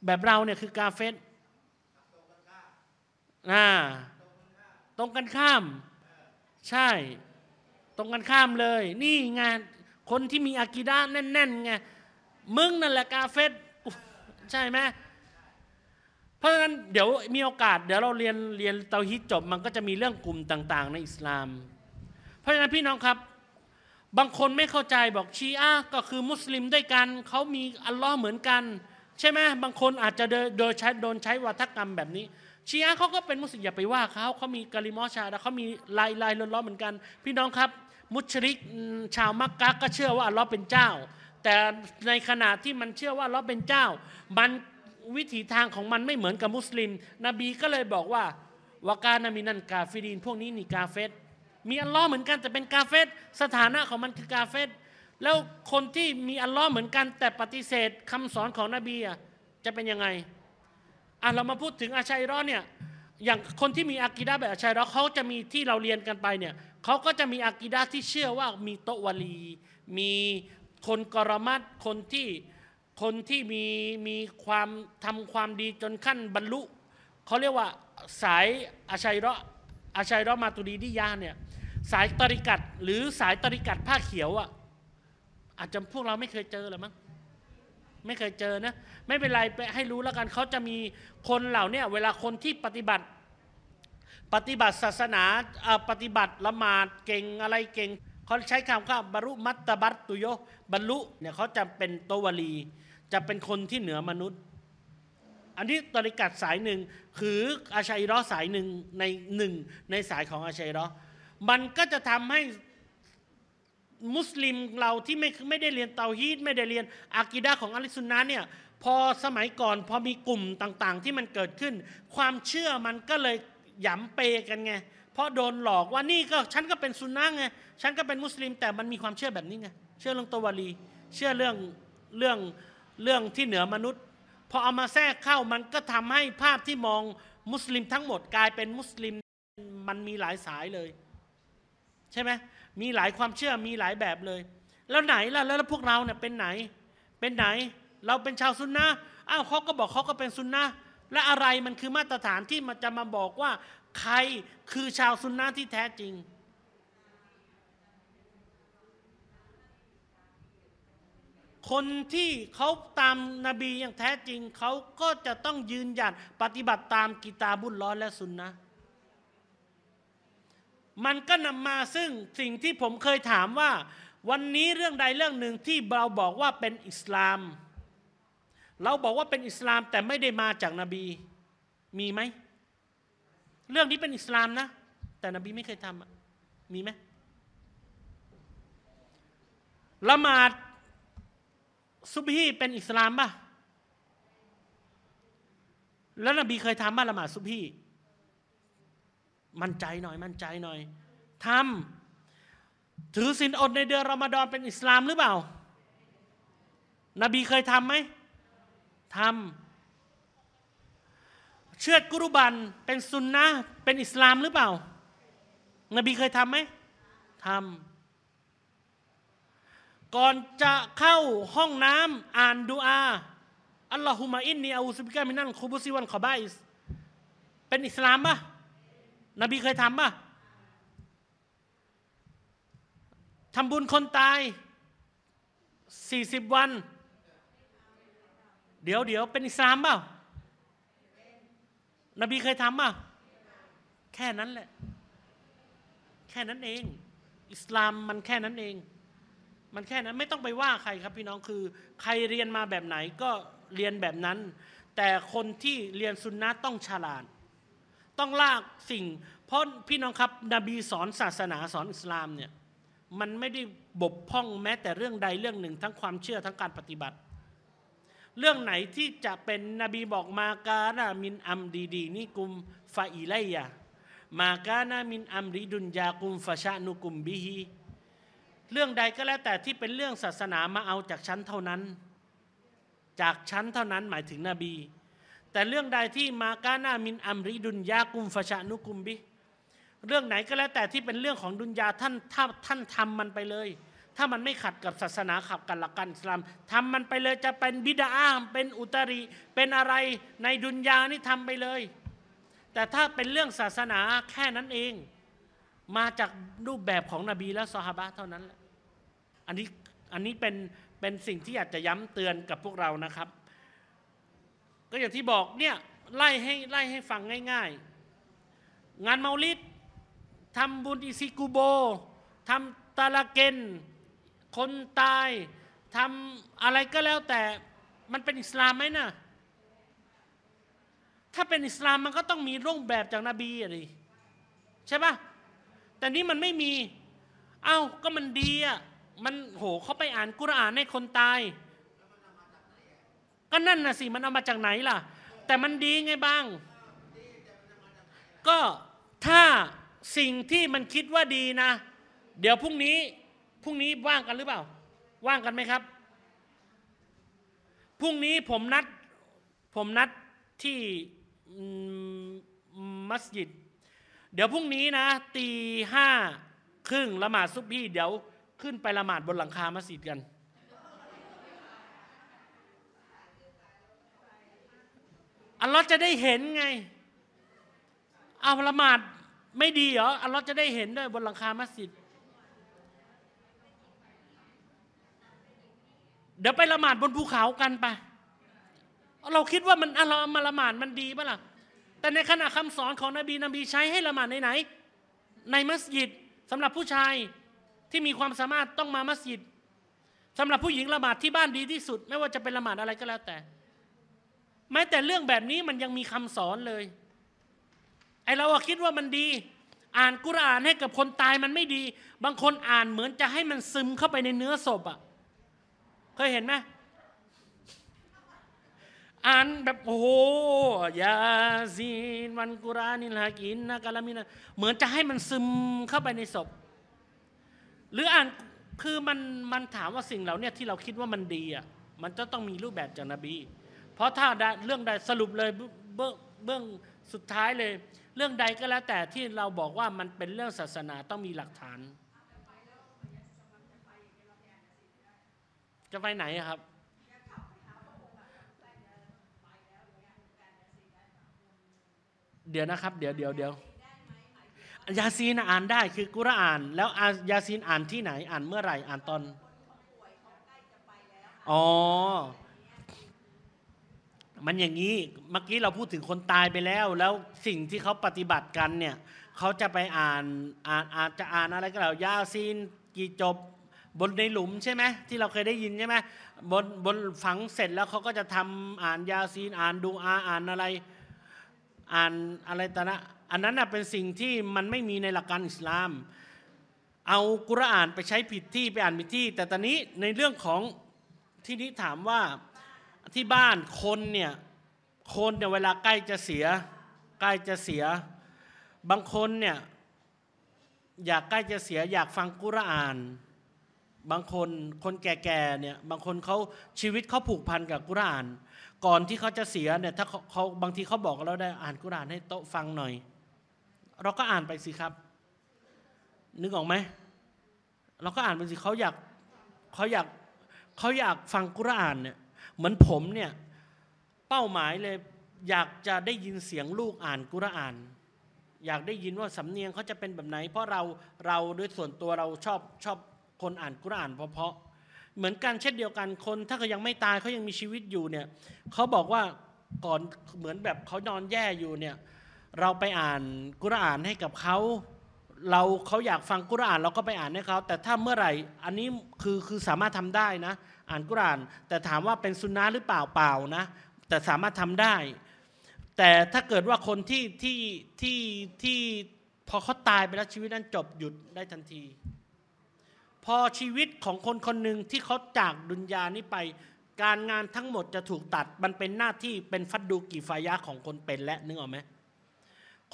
แบบเราเนี่ยคือกาเฟสอ่าตรงกันข้ามใช่ตรงกันข้ามเลย นี่ไงคนที่มีอากิดาแน่นๆไงมึงนั่นแหละกาเฟสใช่ไหมเพราะฉะนั้นเดี๋ยวมีโอกาสเดี๋ยวเราเรียนเรียนเตาฮิตจบมันก็จะมีเรื่องกลุ่มต่าง ๆ ในอิสลาม เพราะฉะนั้นพี่น้องครับ บางคนไม่เข้าใจบอกชีอะก็คือมุสลิมด้วยกันเขามีอัลลอฮ์เหมือนกัน ใช่ไหมบางคนอาจจะโดยใช้โดนใช้วัฒกรรมแบบนี้ ชีอะเขาก็เป็นมุสลิมอย่าไปว่าเขาเขามีกะลิมอชาแล้วเขามีลายลายล้อเหมือนกัน พี่น้องครับมุชริกชาวมักกะก็เชื่อว่าอัลลอฮ์เป็นเจ้า แต่ในขณะที่มันเชื่อว่าอัลลอฮ์เป็นเจ้า มันวิถีทางของมันไม่เหมือนกับมุสลิม นบีก็เลยบอกว่าวากานามินันกาฟิดีนพวกนี้นี่กาเฟตมีอัลลอฮ์เหมือนกันแต่เป็นกาเฟตสถานะของมันคือกาเฟตแล้วคนที่มีอัลลอฮ์เหมือนกันแต่ปฏิเสธคำสอนของนบีอ่ะจะเป็นยังไงอ่ะเรามาพูดถึงอาชัยรอเนี่ยอย่างคนที่มีอากิดาแบบอาชัยรอเขาจะมีที่เราเรียนกันไปเนี่ยเขาก็จะมีอากิดาที่เชื่อว่ามีโตวลี มีคนกรมัดคนที่คนที่มีมีความทำความดีจนขั้นบรรลุเขาเรียกว่าสายอาชัยระอาชัยระมาตุรีดิยาเนี่ยสายตริกัดหรือสายตริกัดผ้าเขียวอะ่ะอาจจะพวกเราไม่เคยเจอหรือมั้งไม่เคยเจอนะไม่เป็นไรไปให้รู้แล้วกันเขาจะมีคนเหล่านี้เวลาคนที่ปฏิบัติปฏิบัติศาสนาปฏิบัติละหมาดเก่งอะไรเก่งเขาใช้คำว่าบรรุมัตตบัตตุโยบรรลุเนี่ยเขาจะเป็นตตวลี จะเป็นคนที่เหนือมนุษย์ อันนี้ตริกัดสายหนึ่งคืออาชัยรอสายหนึ่งในหนึ่งในสายของอาชัยรอมันก็จะทำให้มุสลิมเราที่ไม่ไม่ได้เรียนเตาฮีดไม่ได้เรียนอากีดาของอัลลิสุนนะเนี่ยพอสมัยก่อนพอมีกลุ่มต่างๆ ที่มันเกิดขึ้น ความเชื่อมันก็เลยหยำเปกันไงเพราะโดนหลอกว่านี่ก็ฉันก็เป็นซุนนะไง ฉันก็เป็นมุสลิมแต่มันมีความเชื่อแบบนี้ไง เชื่อเรื่องตัวารีเชื่อเรื่องเรื่องเรื่องที่เหนือมนุษย์ พอเอามาแทรกเข้ามันก็ทำให้ภาพที่มองมุสลิมทั้งหมดกลายเป็นมุสลิมมันมีหลายสายเลย ใช่ไหมมีหลายความเชื่อมีหลายแบบเลย แล้วไหนล่ะแล้วพวกเราเนี่ยเป็นไหน เป็นไหนเราเป็นชาวซุนนะอ้าวเขาก็บอกเขาก็เป็นซุนนะและอะไรมันคือมาตรฐานที่มันจะมาบอกว่า ใครคือชาวซุนนะที่แท้จริง คนที่เขาตามนบีอย่างแท้จริงเขาก็จะต้องยืนหยัดปฏิบัติตามกิตาบุญร้อนและสุนนะ มันก็นำมาซึ่งสิ่งที่ผมเคยถามว่า วันนี้เรื่องใดเรื่องหนึ่งที่เราบอกว่าเป็นอิสลามเราบอกว่าเป็นอิสลามแต่ไม่ได้มาจากนบี มีไหม เรื่องนี้เป็นอิสลามนะแต่นบีไม่เคยทำมีไหมละหมาดซุบฮีเป็นอิสลามป่ะแล้วนบีเคยทำบ้าละหมาดซุบฮีมั่นใจหน่อยมั่นใจหน่อยทำถือศีลอดในเดือนรอมฎอนเป็นอิสลามหรือเปล่า นบีเคยทำไหมทำเชือดกุรุบันเป็นซุนนะเป็นอิสลามหรือเปล่านบีเคยทำไหมทำก่อนจะเข้าห้องน้ำอ่านดูอาอัลลอฮุมะอินนีอูซุบิกามินันคูบุซิวันขอบาอิสเป็นอิสลามปะนบีเคยทำปะทำบุญคนตาย40วันเดี๋ยวเดี๋ยวเป็นอิสลามเปล่า นบีเคยทำเปล่าแค่นั้นแหละ แค่นั้นเอง อิสลามมันแค่นั้นเอง มันแค่นั้นไม่ต้องไปว่าใครครับพี่น้องคือ ใครเรียนมาแบบไหนก็เรียนแบบนั้น แต่คนที่เรียนสุนนะต้องฉลาดต้องลากสิ่ง เพราะพี่น้องครับ นบีสอนศาสนาสอนอิสลามเนี่ยมันไม่ได้บกพร่องแม้แต่เรื่องใดเรื่องหนึ่ง ทั้งความเชื่อทั้งการปฏิบัติเรื่องไหนที่จะเป็นนบีบอกมากาณามินอัมดีดี นี่กุมฟาอิไลยะมากาณามินอัมริดุนยากุมฟาชานุกุมบิฮีเรื่องใดก็แล้วแต่ที่เป็นเรื่องศาสนามาเอาจากชั้นเท่านั้น จากชั้นเท่านั้นหมายถึงนบี แต่เรื่องใดที่มากาณามินอัมริดุนยากุมฟาชานุกุมบิเรื่องไหนก็แล้วแต่ที่เป็นเรื่องของดุนยาท่านท่านทำมันไปเลยถ้ามันไม่ขัดกับศาสนาขับกันหลักการอิสลามทำมันไปเลยจะเป็นบิดาอ้ามเป็นอุตริเป็นอะไรในดุนยา นี่ทำไปเลย แต่ถ้าเป็นเรื่องศาสนาแค่นั้นเอง มาจากรูปแบบของนบีและซอฮาบะเท่านั้นแหละ อันนี้อันนี้เป็นเป็นสิ่งที่อยากจะย้ำเตือนกับพวกเรานะครับ ก็อย่างที่บอกเนี่ยไล่ให้ไล่ให้ฟังง่าย ๆ งานเมาลิดทำบุญอิซิกุโบทำตาลาเกนคนตายทำอะไรก็แล้วแต่ มันเป็นอิสลามไหมนะ่ะถ้าเป็นอิสลามมันก็ต้องมีรูปแบบจากนบีอะไรใช่ปะแต่นี้มันไม่มีเอา้าก็มันดีอ่ะมันโหเขาไปอ่านกุรอานให้คนตาย ก็นั่นนะสิ มันเอามาจากไหนล่ะ แต่มันดีไงบ้าง ก็ถ้าสิ่งที่มันคิดว่าดีนะ เดี๋ยวพรุ่งนี้พรุ่งนี้ว่างกันหรือเปล่า ว่างกันไหมครับ พรุ่งนี้ผมนัด ผมนัดที่มัสยิด เดี๋ยวพรุ่งนี้นะ ตีห้าครึ่งละหมาดซุบพี่เดี๋ยวขึ้นไปละหมาดบนหลังคามัสยิดกันอัลลอฮ์จะได้เห็นไง เอาละหมาดไม่ดีเหรออัลลอฮ์จะได้เห็นด้วยบนหลังคามัสยิดเดี๋ยวไปละหมาดบนภูเขากันไปเราคิดว่ามันเรามาละหมาดมันดีปะล่ะ แต่ในขณะคำสอนของนบีนบีใช้ให้ละหมาดในไหน ในมัสยิดสำหรับผู้ชายที่มีความสามารถต้องมามัสยิด สำหรับผู้หญิงละหมาดที่บ้านดีที่สุดไม่ว่าจะเป็นละหมาดอะไรก็แล้วแต่ แม้แต่เรื่องแบบนี้มันยังมีคำสอนเลย ไอเราคิดว่ามันดี อ่านกุรอานให้กับคนตายมันไม่ดี บางคนอ่านเหมือนจะให้มันซึมเข้าไปในเนื้อศพอะเคยเห็นไหมอ่านแบบโอ้โหยาซีนวันกุรานิลากินนะกาลามินะเหมือนจะให้มันซึมเข้าไปในศพ หรืออ่านคือมันมันถามว่าสิ่งเหล่านี้ที่เราคิดว่ามันดีอ่ะมันจะต้องมีรูปแบบจากนบีเพราะถ้าเรื่องใดสรุปเลยเบื้องสุดท้ายเลย เรื่องใดก็แล้ว แต่ที่เราบอกว่ามันเป็นเรื่องศาสนาต้องมีหลักฐานจะไปไหนครับเดี๋ยวนะครับเดี๋ยวเดี๋ยวเดี๋ยวยาซีนอ่านได้คือกุรอาน แล้วยาซีนอ่านที่ไหน อ่านเมื่อไหร่อ่านตอนอ๋อมันอย่างนี้เมื่อกี้เราพูดถึงคนตายไปแล้ว แล้วสิ่งที่เขาปฏิบัติกันเนี่ยเขาจะไปอ่านอ่านอาจจะอ่านอะไรก็แล้วยาซีนกี่จบบนในหลุมใช่ไหมที่เราเคยได้ยินใช่ไหมบนบนฝังเสร็จแล้วเขาก็จะทำอ่านยาซีนอ่านดูอาอ่านอะไรอ่านอะไรต่นะอันนั้นนะเป็นสิ่งที่มันไม่มีในหลักการอิสลาม เอากุรอานไปใช้ผิดที่ไปอ่านผิดที่แต่ตอนนี้ในเรื่องของที่นี้ถามว่าที่บ้านคนเนี่ยคนเนี่ยเวลาใกล้จะเสีย ใกล้จะเสีย บางคนเนี่ยอยากใกล้จะเสียอยากฟังกุรอานบางคนคนแก่ๆเนี่ยบางคนเขาชีวิตเขาผูกพันกับกุราน ก่อนที่เขาจะเสียเนี่ยถ้าเขาบางทีเขาบอกเราได้อ่านกุรานให้โต๊ะฟังหน่อยเราก็อ่านไปสิครับ นึกออกไหมเราก็อ่านไปสิเขาอยากเขาอยากเขาอยากฟังกุรานเนี่ยเหมือนผมเนี่ยเป้าหมายเลย อยากจะได้ยินเสียงลูกอ่านกุราน อยากได้ยินว่าสำเนียงเขาจะเป็นแบบไหน เพราะเราเราด้วยส่วนตัวเราชอบชอบคนอ่านกุรอานเพราะๆเหมือนกันเช่นเดียวกันคน ถ้าเขายังไม่ตายเขายังมีชีวิตอยู่เนี่ยเขาบอกว่าก่อนเหมือนแบบเขานอนแย่อยู่เนี่ยเราไปอ่านกุรอานให้กับเขา เราเขาอยากฟังกุรอานเราก็ไปอ่านให้เขาแต่ถ้าเมื่อไหร่อันนี้คือคือสามารถทำได้นะ อ่านกุรอาน แต่ถามว่าเป็นสุนนะหรือเปล่าเปล่านะแต่สามารถทำได้ แต่ถ้าเกิดว่าคนที่ที่ที่ที่พอเขาตายไปแล้วชีวิตนั้นจบหยุดได้ทันทีพอชีวิตของคนคนหนึ่งที่เขาจากดุนยานี้ไป การงานทั้งหมดจะถูกตัดมันเป็นหน้าที่เป็นฟัดดูกีฟายะของคนเป็นและนึกออกไหม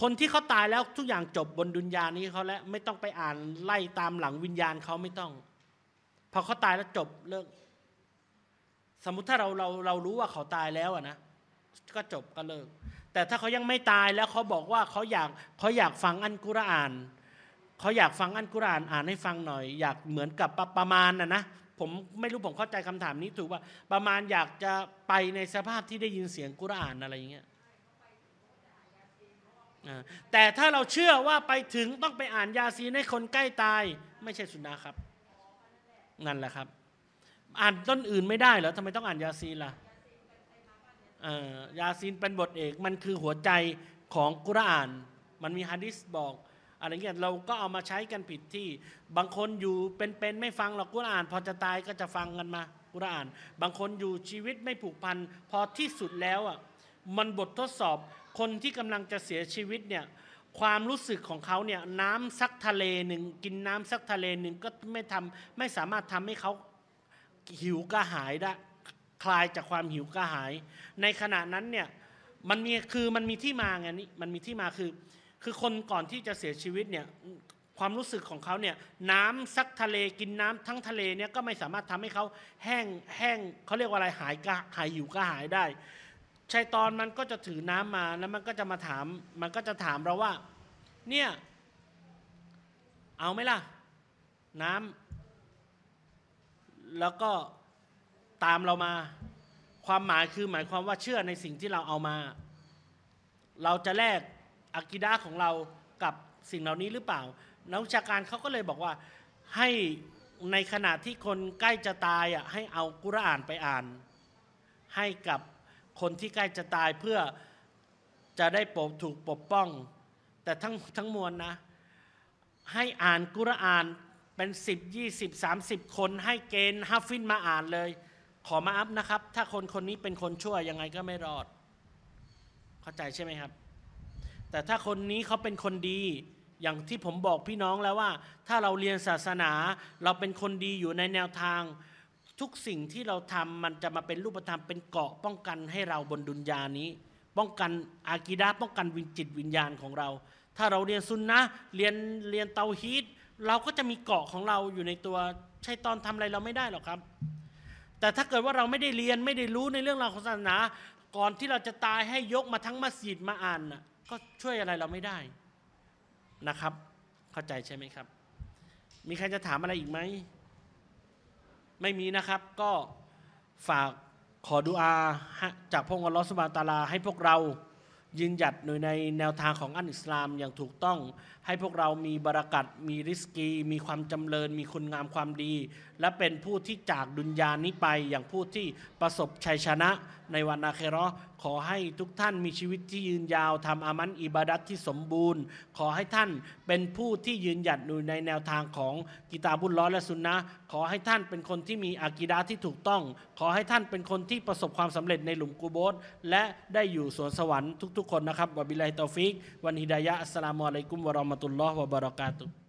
คนที่เขาตายแล้วทุกอย่างจบบนดุนยานี้เขาแล้วไม่ต้องไปอ่านไล่ตามหลังวิญญาณเขาไม่ต้อง พอเขาตายแล้วจบเลิกสมมุติถ้าเราเราเรารู้ว่าเขาตายแล้วอะนะก็จบก็เลิกแต่ถ้าเขายังไม่ตายแล้วเขาบอกว่าเขาอยากเขาอยากฟังอันกุรอานเขาอยากฟังอันกุรานอ่านให้ฟังหน่อยอยากเหมือนกับปประมาณนะนะผมไม่รู้ผมเข้าใจคำถามนี้ถูกว่าประมาณอยากจะไปในสภาพที่ได้ยินเสียงกุรานอะไรอย่างเงี้ยแต่ถ้าเราเชื่อว่าไปถึงต้องไปอ่านยาซีในคนใกล้ตาย ไม่ใช่สุนนะครับนั่นแหละครับ อ่านต้นอื่นไม่ได้เหรอทำไมต้องอ่านยาซีล่ะยาซีนเป็นบทเอกมันคือหัวใจของกุราน มันมีฮะดิษบอกอะไรเงี้ยเราก็เอามาใช้กันผิดที่บางคนอยู่เป็นๆไม่ฟังหรอกกุรอานพอจะตายก็จะฟังกันมากุรอาน บางคนอยู่ชีวิตไม่ผูกพันพอที่สุดแล้วอ่ะมันบททดสอบคนที่กำลังจะเสียชีวิตเนี่ยความรู้สึกของเขาเนี่ยน้ำซักทะเลหนึ่งกินน้ำซักทะเลหนึ่งก็ไม่ทำไม่สามารถทำให้เขาหิวกระหายได้คลายจากความหิวกระหาย ในขณะนั้นเนี่ยมันมีคือมันมีที่มาไงนี่มันมีที่มาคือคือคนก่อนที่จะเสียชีวิตเนี่ยความรู้สึกของเขาเนี่ยน้ำซักทะเลกินน้ำ ทั้งทะเลเนี่ยก็ไม่สามารถทำให้เขาแห้งแห้งเขาเรียกว่าอะไรหายกะหายหิวก็หายได้ชายตอนมันก็จะถือน้ำมาแล้วมันก็จะมาถามมันก็จะถามเราว่าเนี่ยเอาไหมล่ะน้ำ แล้วก็ตามเรามาความหมายคือหมายความว่าเชื่อในสิ่งที่เราเอามา เราจะแลกอากิดาของเรากับสิ่งเหล่านี้หรือเปล่านักวิชาการเขาก็เลยบอกว่าให้ในขณะที่คนใกล้จะตายอ่ะให้เอากุรอานไปอ่าน ให้กับคนที่ใกล้จะตายเพื่อจะได้ปกถูกปกป้อง แต่ทั้งทั้งมวลนะ ให้อ่านกุรอานเป็น 10 20 30 คนให้เกณฑ์ฮัฟฟินมาอ่านเลย ขอมาอัพนะครับ ถ้าคนคนนี้เป็นคนชั่วยังไงก็ไม่รอดเข้าใจใช่ไหมครับแต่ถ้าคนนี้เขาเป็นคนดีอย่างที่ผมบอกพี่น้องแล้วว่า ถ้าเราเรียนศาสนา เราเป็นคนดีอยู่ในแนวทาง ทุกสิ่งที่เราทำมันจะมาเป็นรูปธรรมเป็นเกาะ ป้องกันให้เราบนดุนยานี้ ป้องกันอากีดาป้องกันวิญจิตวิญญาณของเรา ถ้าเราเรียนซุนนะเรียนเรียนเตาฮีตเราก็จะมีเกาะของเราอยู่ในตัวใช่ตอนทำอะไรเราไม่ได้หรอกครับ แต่ถ้าเกิดว่าเราไม่ได้เรียนไม่ได้รู้ในเรื่องราวของศาสนา ก่อนที่เราจะตายให้ยกมาทั้งมัสยิดมาอ่านนะก็ช่วยอะไรเราไม่ได้นะครับ เข้าใจใช่ไหมครับ มีใครจะถามอะไรอีกไหมไม่มีนะครับ ก็ฝากขอดูอาจากพระองค์อัลลอฮฺสุบานตาลาให้พวกเรายืนหยัดในแนวทางของอันอิสลามอย่างถูกต้องให้พวกเรามีบรากัดมีริสกี มีความจำเริญมีคุณงามความดี และเป็นผู้ที่จากดุนยานี้ไป อย่างผู้ที่ประสบชัยชนะในวันอาเครอขอให้ทุกท่านมีชีวิตที่ยืนยาวทำอามันอิบาดัตที่สมบูรณ์ ขอให้ท่านเป็นผู้ที่ยืนหยัดอยู่ในแนวทางของกิตาบุญร้อนและสุนนะขอให้ท่านเป็นคนที่มีอากิดาที่ถูกต้อง ขอให้ท่านเป็นคนที่ประสบความสำเร็จในหลุมกูโบสและได้อยู่สวนสวรรค์ทุก ๆคนนะครับวะบิลัยตอฟิกวันฮิดายะอัสลามอะลัยกุมวะรอม warahmatullahi wabarakatuh.